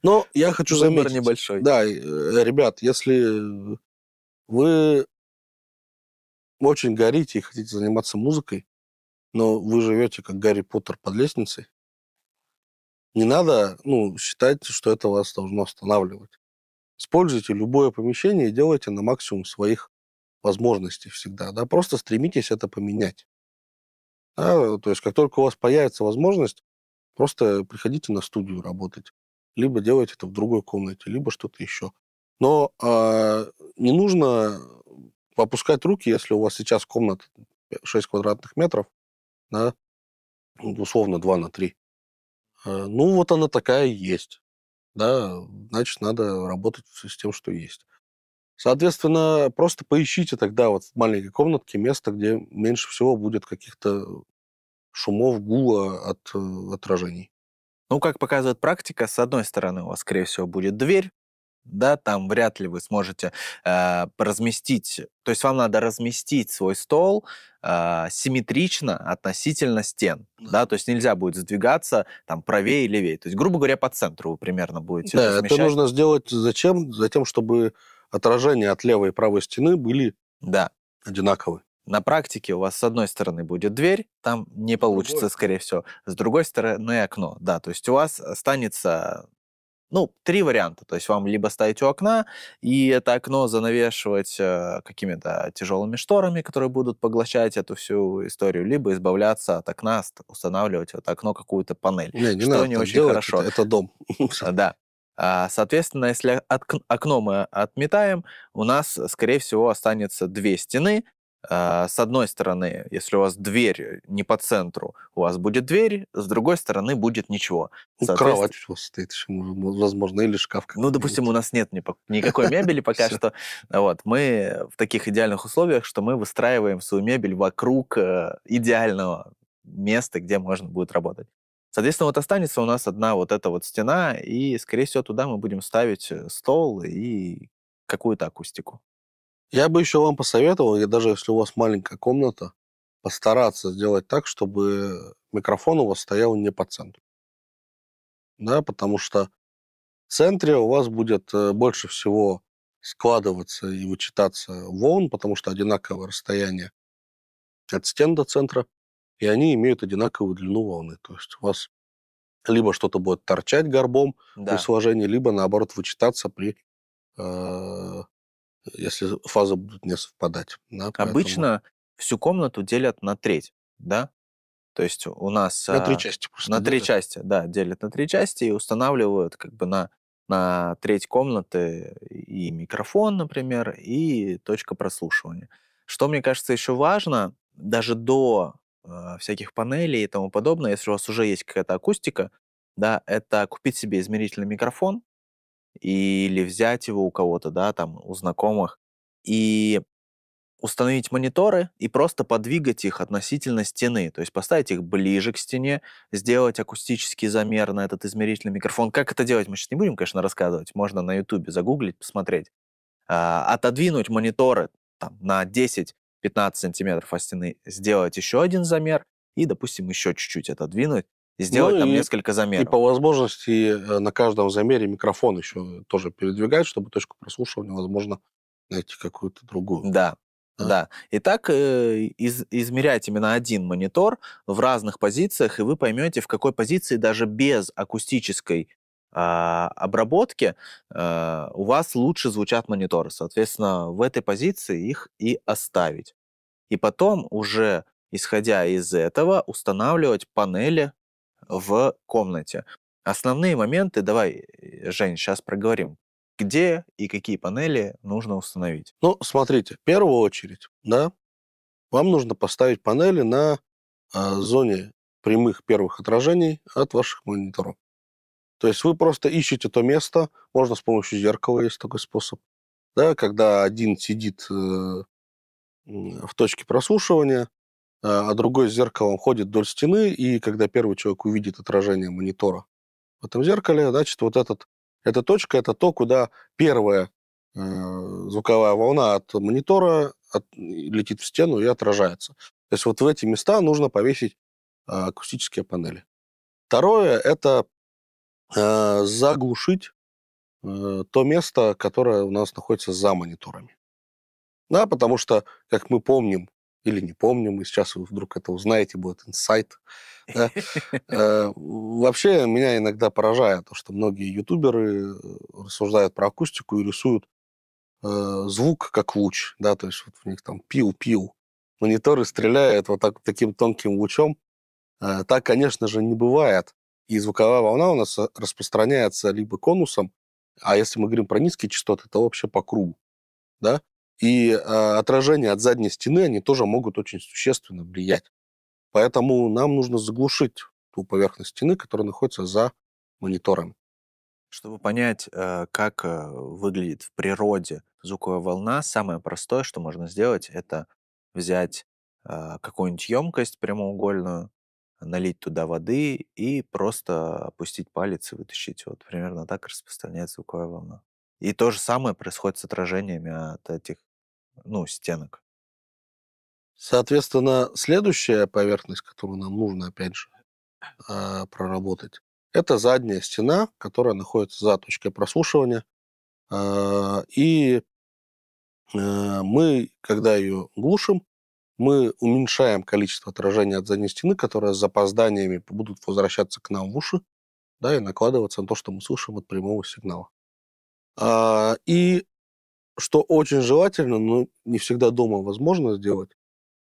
Но я хочу заметить. небольшой. Да, э, ребят, если вы очень горите и хотите заниматься музыкой, но вы живете как Гарри Поттер под лестницей, не надо ну, считать, что это вас должно останавливать. Используйте любое помещение и делайте на максимум своих возможностей всегда. Да? Просто стремитесь это поменять. Да? То есть как только у вас появится возможность, просто приходите на студию работать. Либо делайте это в другой комнате, либо что-то еще. Но э, не нужно опускать руки, если у вас сейчас комната 6 квадратных метров, да, ну, условно 2 на 3. Э, ну, вот она такая есть. Да, значит, надо работать с тем, что есть. Соответственно, просто поищите тогда вот в маленькой комнатке место, где меньше всего будет каких-то шумов, гула от э, отражений. Ну, как показывает практика, с одной стороны у вас, скорее всего, будет дверь, да, там вряд ли вы сможете э, разместить, то есть вам надо разместить свой стол э, симметрично относительно стен, да. да, то есть нельзя будет сдвигаться там правее и левее, то есть грубо говоря по центру вы примерно будете. Да, размещать. это нужно сделать зачем? Затем, чтобы отражения от левой и правой стены были да. одинаковы. На практике у вас с одной стороны будет дверь, там не получится, другой. скорее всего, с другой стороны окно, да, то есть у вас останется ну, три варианта. То есть вам либо ставить у окна, и это окно занавешивать э, какими-то тяжелыми шторами, которые будут поглощать эту всю историю, либо избавляться от окна, устанавливать вот окно какую-то панель, не, не что надо не очень хорошо. Это, это дом. А, да. А, соответственно, если окно мы отметаем, у нас, скорее всего, останется две стены, а, с одной стороны, если у вас дверь не по центру, у вас будет дверь, с другой стороны будет ничего. Ну, Соответственно... кровать у вас стоит, возможно, или шкаф. Ну, допустим, у нас нет никакой мебели пока что. Вот, мы в таких идеальных условиях, что мы выстраиваем свою мебель вокруг э, идеального места, где можно будет работать. Соответственно, вот останется у нас одна вот эта вот стена, и, скорее всего, туда мы будем ставить э, стол и какую-то акустику. Я бы еще вам посоветовал, и даже если у вас маленькая комната, постараться сделать так, чтобы микрофон у вас стоял не по центру. Да, потому что в центре у вас будет э, больше всего складываться и вычитаться волн, потому что одинаковое расстояние от стен до центра, и они имеют одинаковую длину волны. То есть у вас либо что-то будет торчать горбом да. при сложении, либо наоборот вычитаться при э, если фазы будут не совпадать. Да, поэтому... Обычно всю комнату делят на треть, да? То есть у нас... На три а, части. Просто, на да, три да? части, да, делят на три части и устанавливают как бы на, на треть комнаты и микрофон, например, и точка прослушивания. Что, мне кажется, еще важно, даже до э, всяких панелей и тому подобное, если у вас уже есть какая-то акустика, да, это купить себе измерительный микрофон, или взять его у кого-то, да, там, у знакомых, и установить мониторы и просто подвигать их относительно стены, то есть поставить их ближе к стене, сделать акустический замер на этот измерительный микрофон. Как это делать, мы сейчас не будем, конечно, рассказывать, можно на YouTube загуглить, посмотреть. А, отодвинуть мониторы там, на 10-15 сантиметров от стены, сделать еще один замер и, допустим, еще чуть-чуть отодвинуть, сделать ну, там и, несколько замеров. И по возможности э, на каждом замере микрофон еще тоже передвигать, чтобы точку прослушивания, возможно, найти какую-то другую. Да, да. да. И так э, из, измерять именно один монитор в разных позициях, и вы поймете, в какой позиции даже без акустической э, обработки э, у вас лучше звучат мониторы. Соответственно, в этой позиции их и оставить. И потом уже, исходя из этого, устанавливать панели в комнате. Основные моменты, давай, э, Жень, сейчас проговорим. Где и какие панели нужно установить? Ну, смотрите, в первую очередь, да, вам нужно поставить панели на э, зоне прямых первых отражений от ваших мониторов. То есть вы просто ищете то место, можно с помощью зеркала, есть такой способ, да, когда один сидит э, в точке прослушивания, а, а другой с зеркалом ходит вдоль стены, и когда первый человек увидит отражение монитора в этом зеркале, значит, вот этот, эта точка, это то, куда первая э, звуковая волна от монитора от, летит в стену и отражается. То есть вот в эти места нужно повесить э, акустические панели. Второе – это э, заглушить э, то место, которое у нас находится за мониторами. Да, потому что, как мы помним, или не помню, мы сейчас вы вдруг это узнаете, будет инсайт. Да? Э, вообще меня иногда поражает то, что многие ютуберы э, рассуждают про акустику и рисуют э, звук как луч, да, то есть вот у них там пил-пил. Мониторы стреляют вот так, таким тонким лучом. Э, так, конечно же, не бывает. И звуковая волна у нас э, распространяется либо конусом, а если мы говорим про низкие частоты, то вообще по кругу. Да? И а, отражения от задней стены, они тоже могут очень существенно влиять. Поэтому нам нужно заглушить ту поверхность стены, которая находится за монитором. Чтобы понять, э, как э, выглядит в природе звуковая волна, самое простое, что можно сделать, это взять э, какую-нибудь емкость прямоугольную, налить туда воды и просто опустить палец и вытащить. Вот примерно так распространяется звуковая волна. И то же самое происходит с отражениями от этих ну, стенок. Соответственно, следующая поверхность, которую нам нужно, опять же, а, проработать, это задняя стена, которая находится за точкой прослушивания, а, И э, мы, когда ее глушим, мы уменьшаем количество отражений от задней стены, которые с запозданиями будут возвращаться к нам в уши да, и накладываться на то, что мы слышим от прямого сигнала. А, и что очень желательно, но не всегда дома возможно сделать,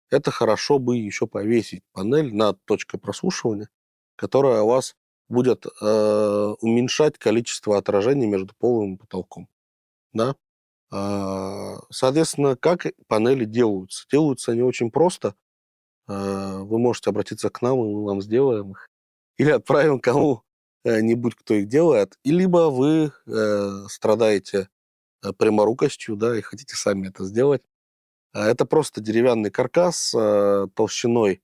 это хорошо бы еще повесить панель над точкой прослушивания, которая у вас будет э, уменьшать количество отражений между полом и потолком. Да? Э, соответственно, как панели делаются? Делаются они очень просто. Э, вы можете обратиться к нам, и мы вам сделаем их. Или отправим кому-нибудь, э, кто их делает. И либо вы э, страдаете Э, пряморукостью, да, и хотите сами это сделать. А, это просто деревянный каркас э, толщиной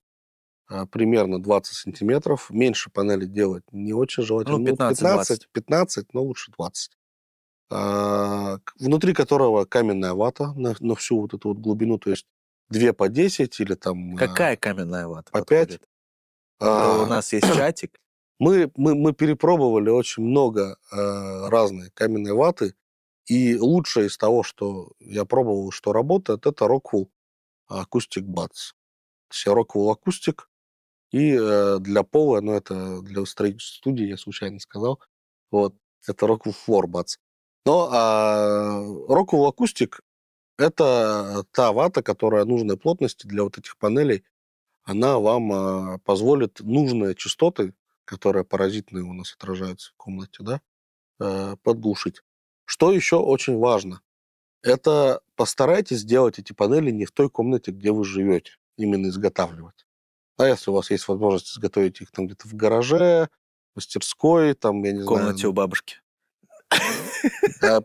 э, примерно 20 сантиметров. Меньше панели делать не очень желательно. Ну, 15, 15, 15, но лучше 20. А, внутри которого каменная вата на, на всю вот эту вот глубину, то есть 2 по 10 или там... Какая каменная вата? По 5. А, у нас есть чатик. Мы, мы, мы перепробовали очень много э, разной каменной ваты. И лучшее из того, что я пробовал, что работает, это Rockwell Acoustic Buds. Все Rockwell Acoustic. И э, для пола, ну это для строительства студии, я случайно сказал, вот, это Rockwell Floor Buds. Но э, а, Rockwell Acoustic это та вата, которая нужной плотности для вот этих панелей, она вам э, позволит нужные частоты, которые паразитные у нас отражаются в комнате, да, э, подглушить. Что еще очень важно, это постарайтесь сделать эти панели не в той комнате, где вы живете, именно изготавливать. А если у вас есть возможность изготовить их там где-то в гараже, мастерской, там, я не в комнате знаю... у бабушки.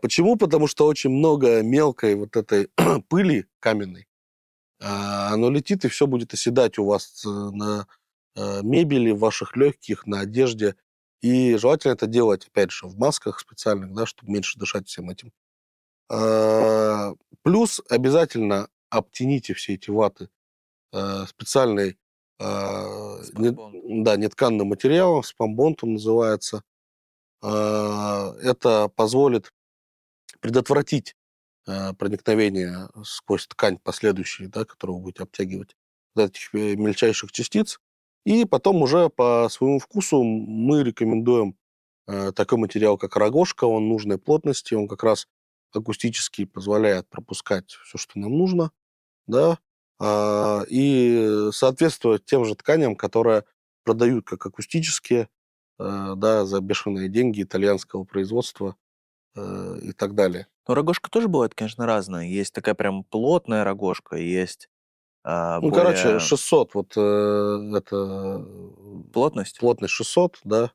Почему? Потому что очень много мелкой вот этой пыли каменной, а, оно летит, и все будет оседать у вас э, на э, мебели, в ваших легких, на одежде. И желательно это делать, опять же, в масках специальных, да, чтобы меньше дышать всем этим. А, плюс обязательно обтяните все эти ваты э, специальной а, не, да, нетканным материалом, спамбонт он называется. А, это позволит предотвратить э, проникновение сквозь ткань последующей, да, которую вы будете обтягивать, вот этих э, мельчайших частиц. И потом уже по своему вкусу мы рекомендуем э, такой материал, как рогожка. Он нужной плотности, он как раз акустически позволяет пропускать все, что нам нужно, да, а, и соответствовать тем же тканям, которые продают как акустические, э, да, за бешеные деньги итальянского производства э, и так далее. Но рогожка тоже бывает, конечно, разная. Есть такая прям плотная рогожка, есть а, ну, более... короче, 600, вот э, это... Плотность? Плотность 600, да.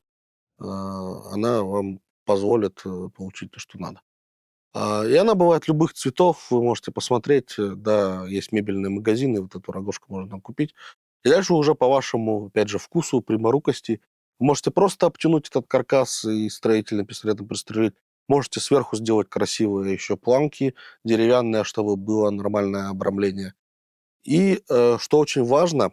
А, она вам позволит э, получить то, что надо. А, и она бывает любых цветов, вы можете посмотреть, э, да, есть мебельные магазины, вот эту рогожку можно купить. И дальше уже по вашему, опять же, вкусу, пряморукости, вы можете просто обтянуть этот каркас и строительным пистолетом пристрелить. Можете сверху сделать красивые еще планки деревянные, чтобы было нормальное обрамление и, э, что очень важно,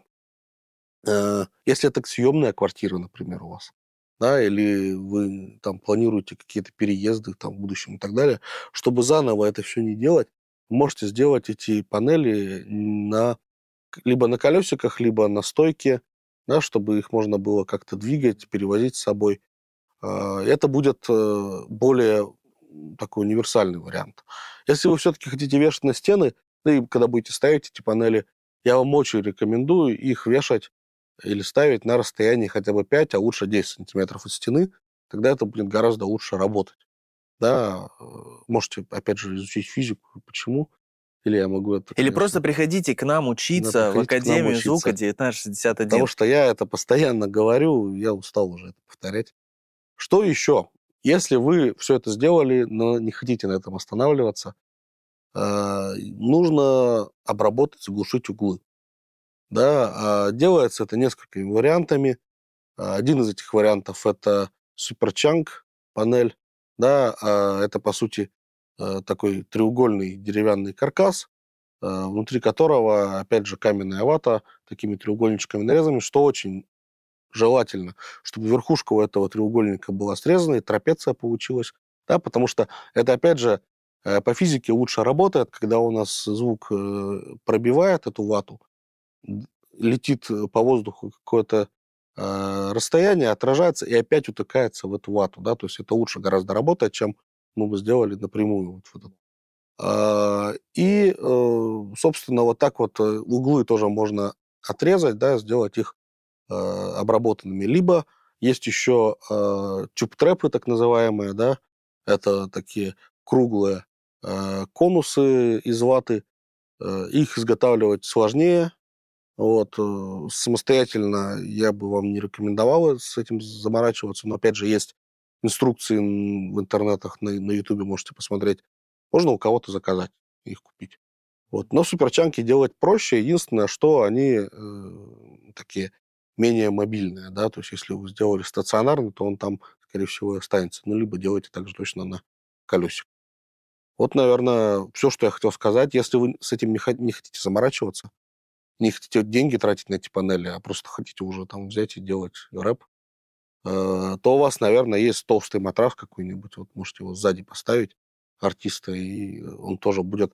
э, если это съемная квартира, например, у вас, да, или вы там планируете какие-то переезды там, в будущем и так далее, чтобы заново это все не делать, можете сделать эти панели на, либо на колесиках, либо на стойке, да, чтобы их можно было как-то двигать, перевозить с собой. А, это будет э, более такой универсальный вариант. Если вы все-таки хотите вешать на стены, ну и когда будете ставить эти панели, я вам очень рекомендую их вешать или ставить на расстоянии хотя бы 5, а лучше 10 сантиметров от стены. Тогда это будет гораздо лучше работать. Да, э, можете, опять же, изучить физику, почему. Или я могу это... Или конечно... просто приходите к нам учиться в Академию учиться. звука 1961. Потому что я это постоянно говорю, я устал уже это повторять. Что еще? Если вы все это сделали, но не хотите на этом останавливаться, а, нужно обработать, заглушить углы. Да, а, делается это несколькими вариантами. А, один из этих вариантов – это суперчанг панель. Да, это, по сути, э, такой треугольный деревянный каркас, внутри которого, опять же, каменная вата такими треугольничками-нарезами, что очень желательно, чтобы верхушка у этого треугольника была срезана, и трапеция получилась, да, потому что это, опять же, Э, по физике лучше работает, когда у нас звук э, пробивает эту вату, летит э, по воздуху какое-то расстояние, отражается и опять утыкается в эту вату. Да? То есть это лучше гораздо работает, чем мы бы сделали напрямую вот в этом. А, и, собственно, вот так вот углы тоже можно отрезать, да, сделать их обработанными. Либо есть еще тюб-трэпы, так называемые, да, это такие круглые Э, конусы из ваты, э, их изготавливать сложнее. Вот. Э, самостоятельно я бы вам не рекомендовал с этим заморачиваться, но опять же есть инструкции в интернетах, на, на YouTube можете посмотреть. Можно у кого-то заказать, их купить. Вот. Но суперчанки делать проще. Единственное, что они э, такие менее мобильные. Да? То есть если вы сделали стационарно то он там, скорее всего, останется. Ну, либо делайте также точно на колесик. Вот, наверное, все, что я хотел сказать. Если вы с этим не, хотите заморачиваться, не хотите деньги тратить на эти панели, а просто хотите уже там взять и делать рэп, э, то у вас, наверное, есть толстый матрас какой-нибудь, вот можете его сзади поставить, артиста, и он тоже будет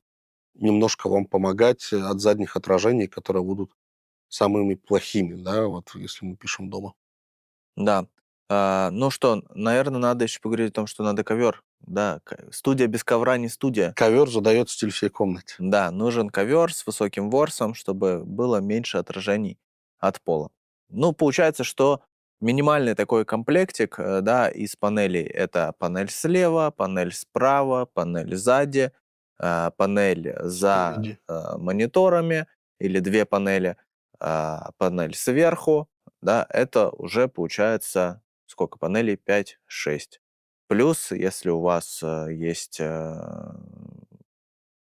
немножко вам помогать от задних отражений, которые будут самыми плохими, да, вот если мы пишем дома. Да. А, ну что, наверное, надо еще поговорить о том, что надо ковер. Да, студия без ковра не студия. Ковер задает стиль всей комнате. Да, нужен ковер с высоким ворсом, чтобы было меньше отражений от пола. Ну, получается, что минимальный такой комплектик э, да, из панелей. Это панель слева, панель справа, панель сзади, а, панель за Иди. Э, мониторами или две панели, а, панель сверху. Да, это уже получается сколько панелей? 5, 6. Плюс, если у вас э, есть э,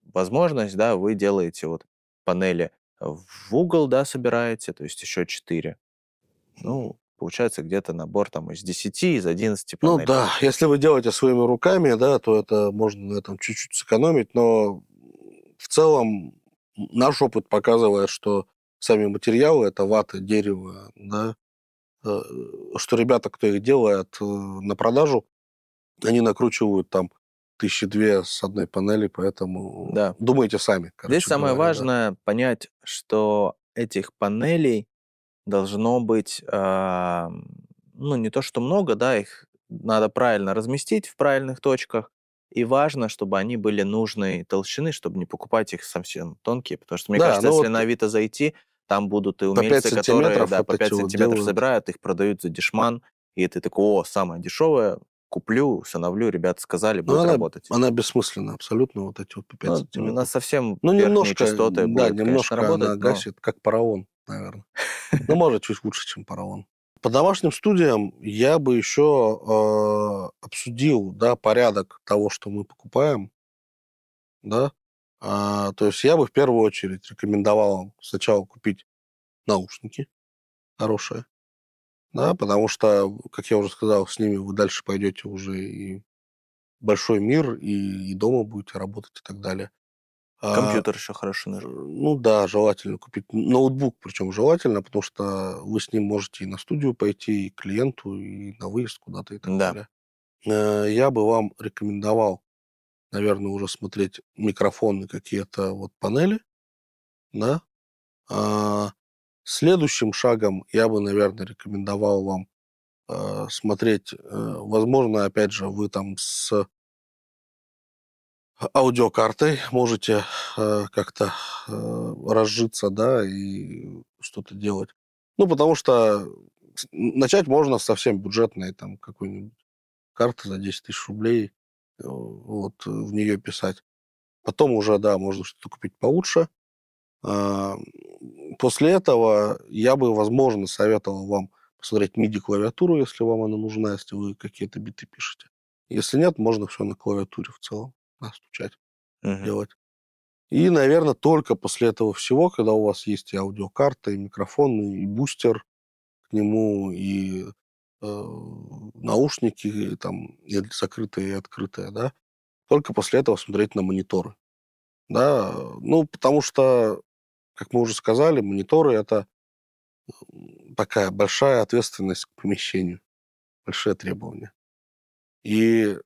возможность, да, вы делаете вот панели в угол, да, собираете, то есть еще 4. Ну, получается где-то набор там из 10, из 11 ну панелей. Ну да, если вы делаете своими руками, да, то это можно на этом чуть-чуть сэкономить, но в целом наш опыт показывает, что сами материалы, это вата, дерево, да, Э, что ребята, кто их делает э, на продажу, они накручивают там тысячи две с одной панели, поэтому да. думайте сами. Короче, Здесь самое говоря, важное да. понять, что этих панелей должно быть, э, ну не то что много, да, их надо правильно разместить в правильных точках, и важно, чтобы они были нужной толщины, чтобы не покупать их совсем тонкие, потому что мне да, кажется, ну если вот... на Авито зайти, там будут и умельцы, которые да, по 5 сантиметров делают. собирают, их продают за дешман, и ты такой, о, самое дешевое, куплю, установлю, ребята сказали, будет она, работать. Она бессмысленна абсолютно, вот эти вот по 5 ну, ну, сантиметров. Она совсем ну, немножко, частоты да, будет, немножко конечно, работать, она но... гасит, как паровон, наверное. Ну, может, чуть лучше, чем паровон. По домашним студиям я бы еще э, обсудил да, порядок того, что мы покупаем, да, а, то есть я бы в первую очередь рекомендовал сначала купить наушники хорошие, да, потому что, как я уже сказал, с ними вы дальше пойдете уже и большой мир, и, и дома будете работать и так далее. А, Компьютер а, еще хороший нужен. Ну да, желательно купить ноутбук, причем желательно, потому что вы с ним можете и на студию пойти, и клиенту, и на выезд куда-то и так да. далее. Э, я бы вам рекомендовал наверное, уже смотреть микрофоны, какие-то вот панели, да. А, следующим шагом я бы, наверное, рекомендовал вам э, смотреть, э, возможно, опять же, вы там с аудиокартой можете э, как-то э, разжиться, да, и что-то делать. Ну, потому что начать можно совсем бюджетной, там, какой-нибудь карты за 10 тысяч рублей, вот э, в нее писать. Потом уже, да, можно что-то купить получше. А, после этого я бы, возможно, советовал вам посмотреть MIDI-клавиатуру, если вам она нужна, если вы какие-то биты пишете. Если нет, можно все на клавиатуре в целом настучать, uh-huh. делать. И, наверное, только после этого всего, когда у вас есть и аудиокарта, и микрофон, и бустер к нему, и Эм, наушники, там, закрытые и открытые, да, только после этого смотреть на мониторы. Да, ну, потому что, как мы уже сказали, мониторы – это такая большая ответственность к помещению, большие требования. И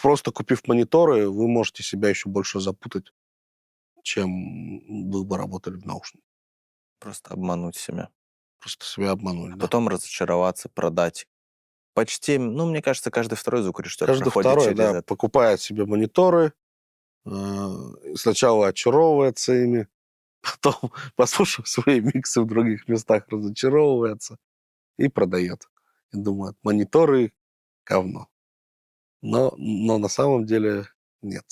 просто купив мониторы, вы можете себя еще больше запутать, чем вы бы работали в наушниках. Просто обмануть себя просто себя обманули. А да. Потом разочароваться, продать. Почти, ну, мне кажется, каждый второй звукорежиссер каждый проходит второй, через да, это. покупает себе мониторы, э, сначала очаровывается ими, потом, послушав свои миксы в других местах, разочаровывается и продает. И думает, мониторы — говно. Но, но на самом деле нет.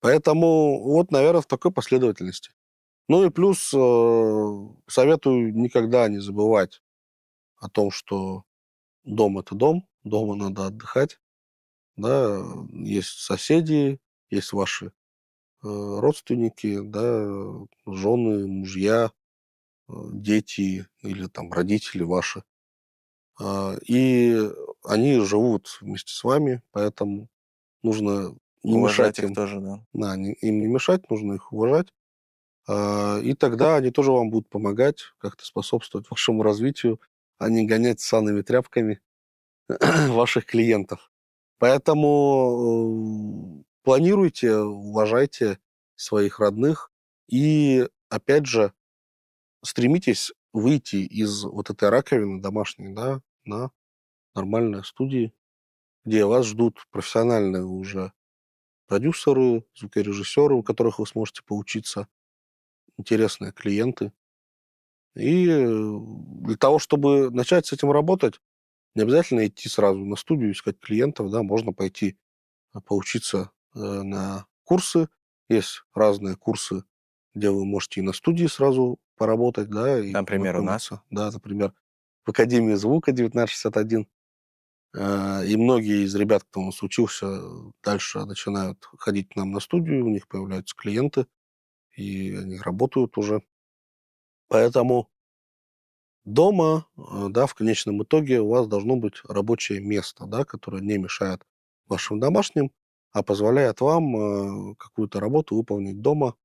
Поэтому вот, наверное, в такой последовательности. Ну и плюс э, советую никогда не забывать о том, что дом это дом, дома надо отдыхать, да, есть соседи, есть ваши э, родственники, да, жены, мужья, э, дети или там родители ваши. Э, и они живут вместе с вами, поэтому нужно не уважать мешать им. Тоже, да. Да, не, им не мешать, нужно их уважать. А, и тогда они тоже вам будут помогать, как-то способствовать вашему развитию, а не гонять санными тряпками ваших клиентов. Поэтому э, планируйте, уважайте своих родных и, опять же, стремитесь выйти из вот этой раковины домашней, да, на нормальные студии, где вас ждут профессиональные уже продюсеры, звукорежиссеры, у которых вы сможете поучиться, интересные клиенты. И э, для того, чтобы начать с этим работать, не обязательно идти сразу на студию искать клиентов, да, можно пойти э, поучиться э, на курсы. Есть разные курсы, где вы можете и на студии сразу поработать, да. И например, у нас? Да, например, в Академии звука 1961. И многие из ребят, кто у нас учился, дальше начинают ходить к нам на студию, у них появляются клиенты и они работают уже. Поэтому дома, э, да, в конечном итоге у вас должно быть рабочее место, да, которое не мешает вашим домашним, а позволяет вам э, какую-то работу выполнить дома,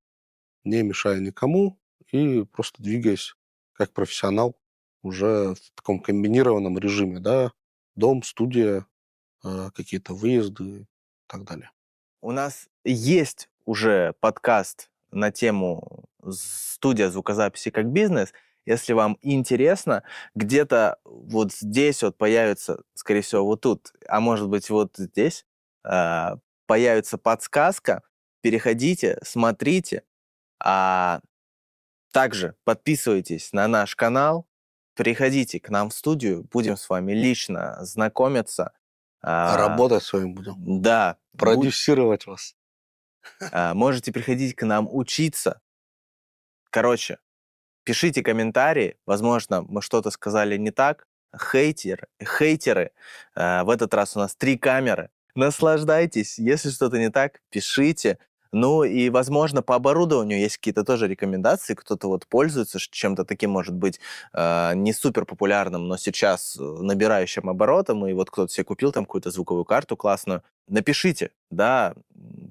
не мешая никому и просто двигаясь как профессионал уже в таком комбинированном режиме, да, дом, студия, э, какие-то выезды и так далее. У нас есть уже подкаст на тему «Студия звукозаписи как бизнес», если вам интересно, где-то вот здесь вот появится, скорее всего, вот тут, а может быть вот здесь э, появится подсказка, переходите, смотрите, а также подписывайтесь на наш канал, приходите к нам в студию, будем с вами лично знакомиться. А Работать с вами будем. Да. Продюсировать будь... вас. Э, можете приходить к нам учиться. Короче, пишите комментарии. Возможно, мы что-то сказали не так. Хейтер, хейтеры. Э, в этот раз у нас три камеры. Наслаждайтесь. Если что-то не так, пишите. Ну и, возможно, по оборудованию есть какие-то тоже рекомендации. Кто-то вот пользуется чем-то таким, может быть, э, не супер популярным, но сейчас э, набирающим оборотом. И вот кто-то себе купил там какую-то звуковую карту классную. Напишите, да,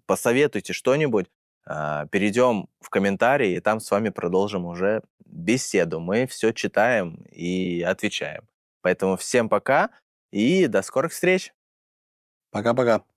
посоветуйте что-нибудь. Э, перейдем в комментарии, и там с вами продолжим уже беседу. Мы все читаем и отвечаем. Поэтому всем пока и до скорых встреч. Пока-пока.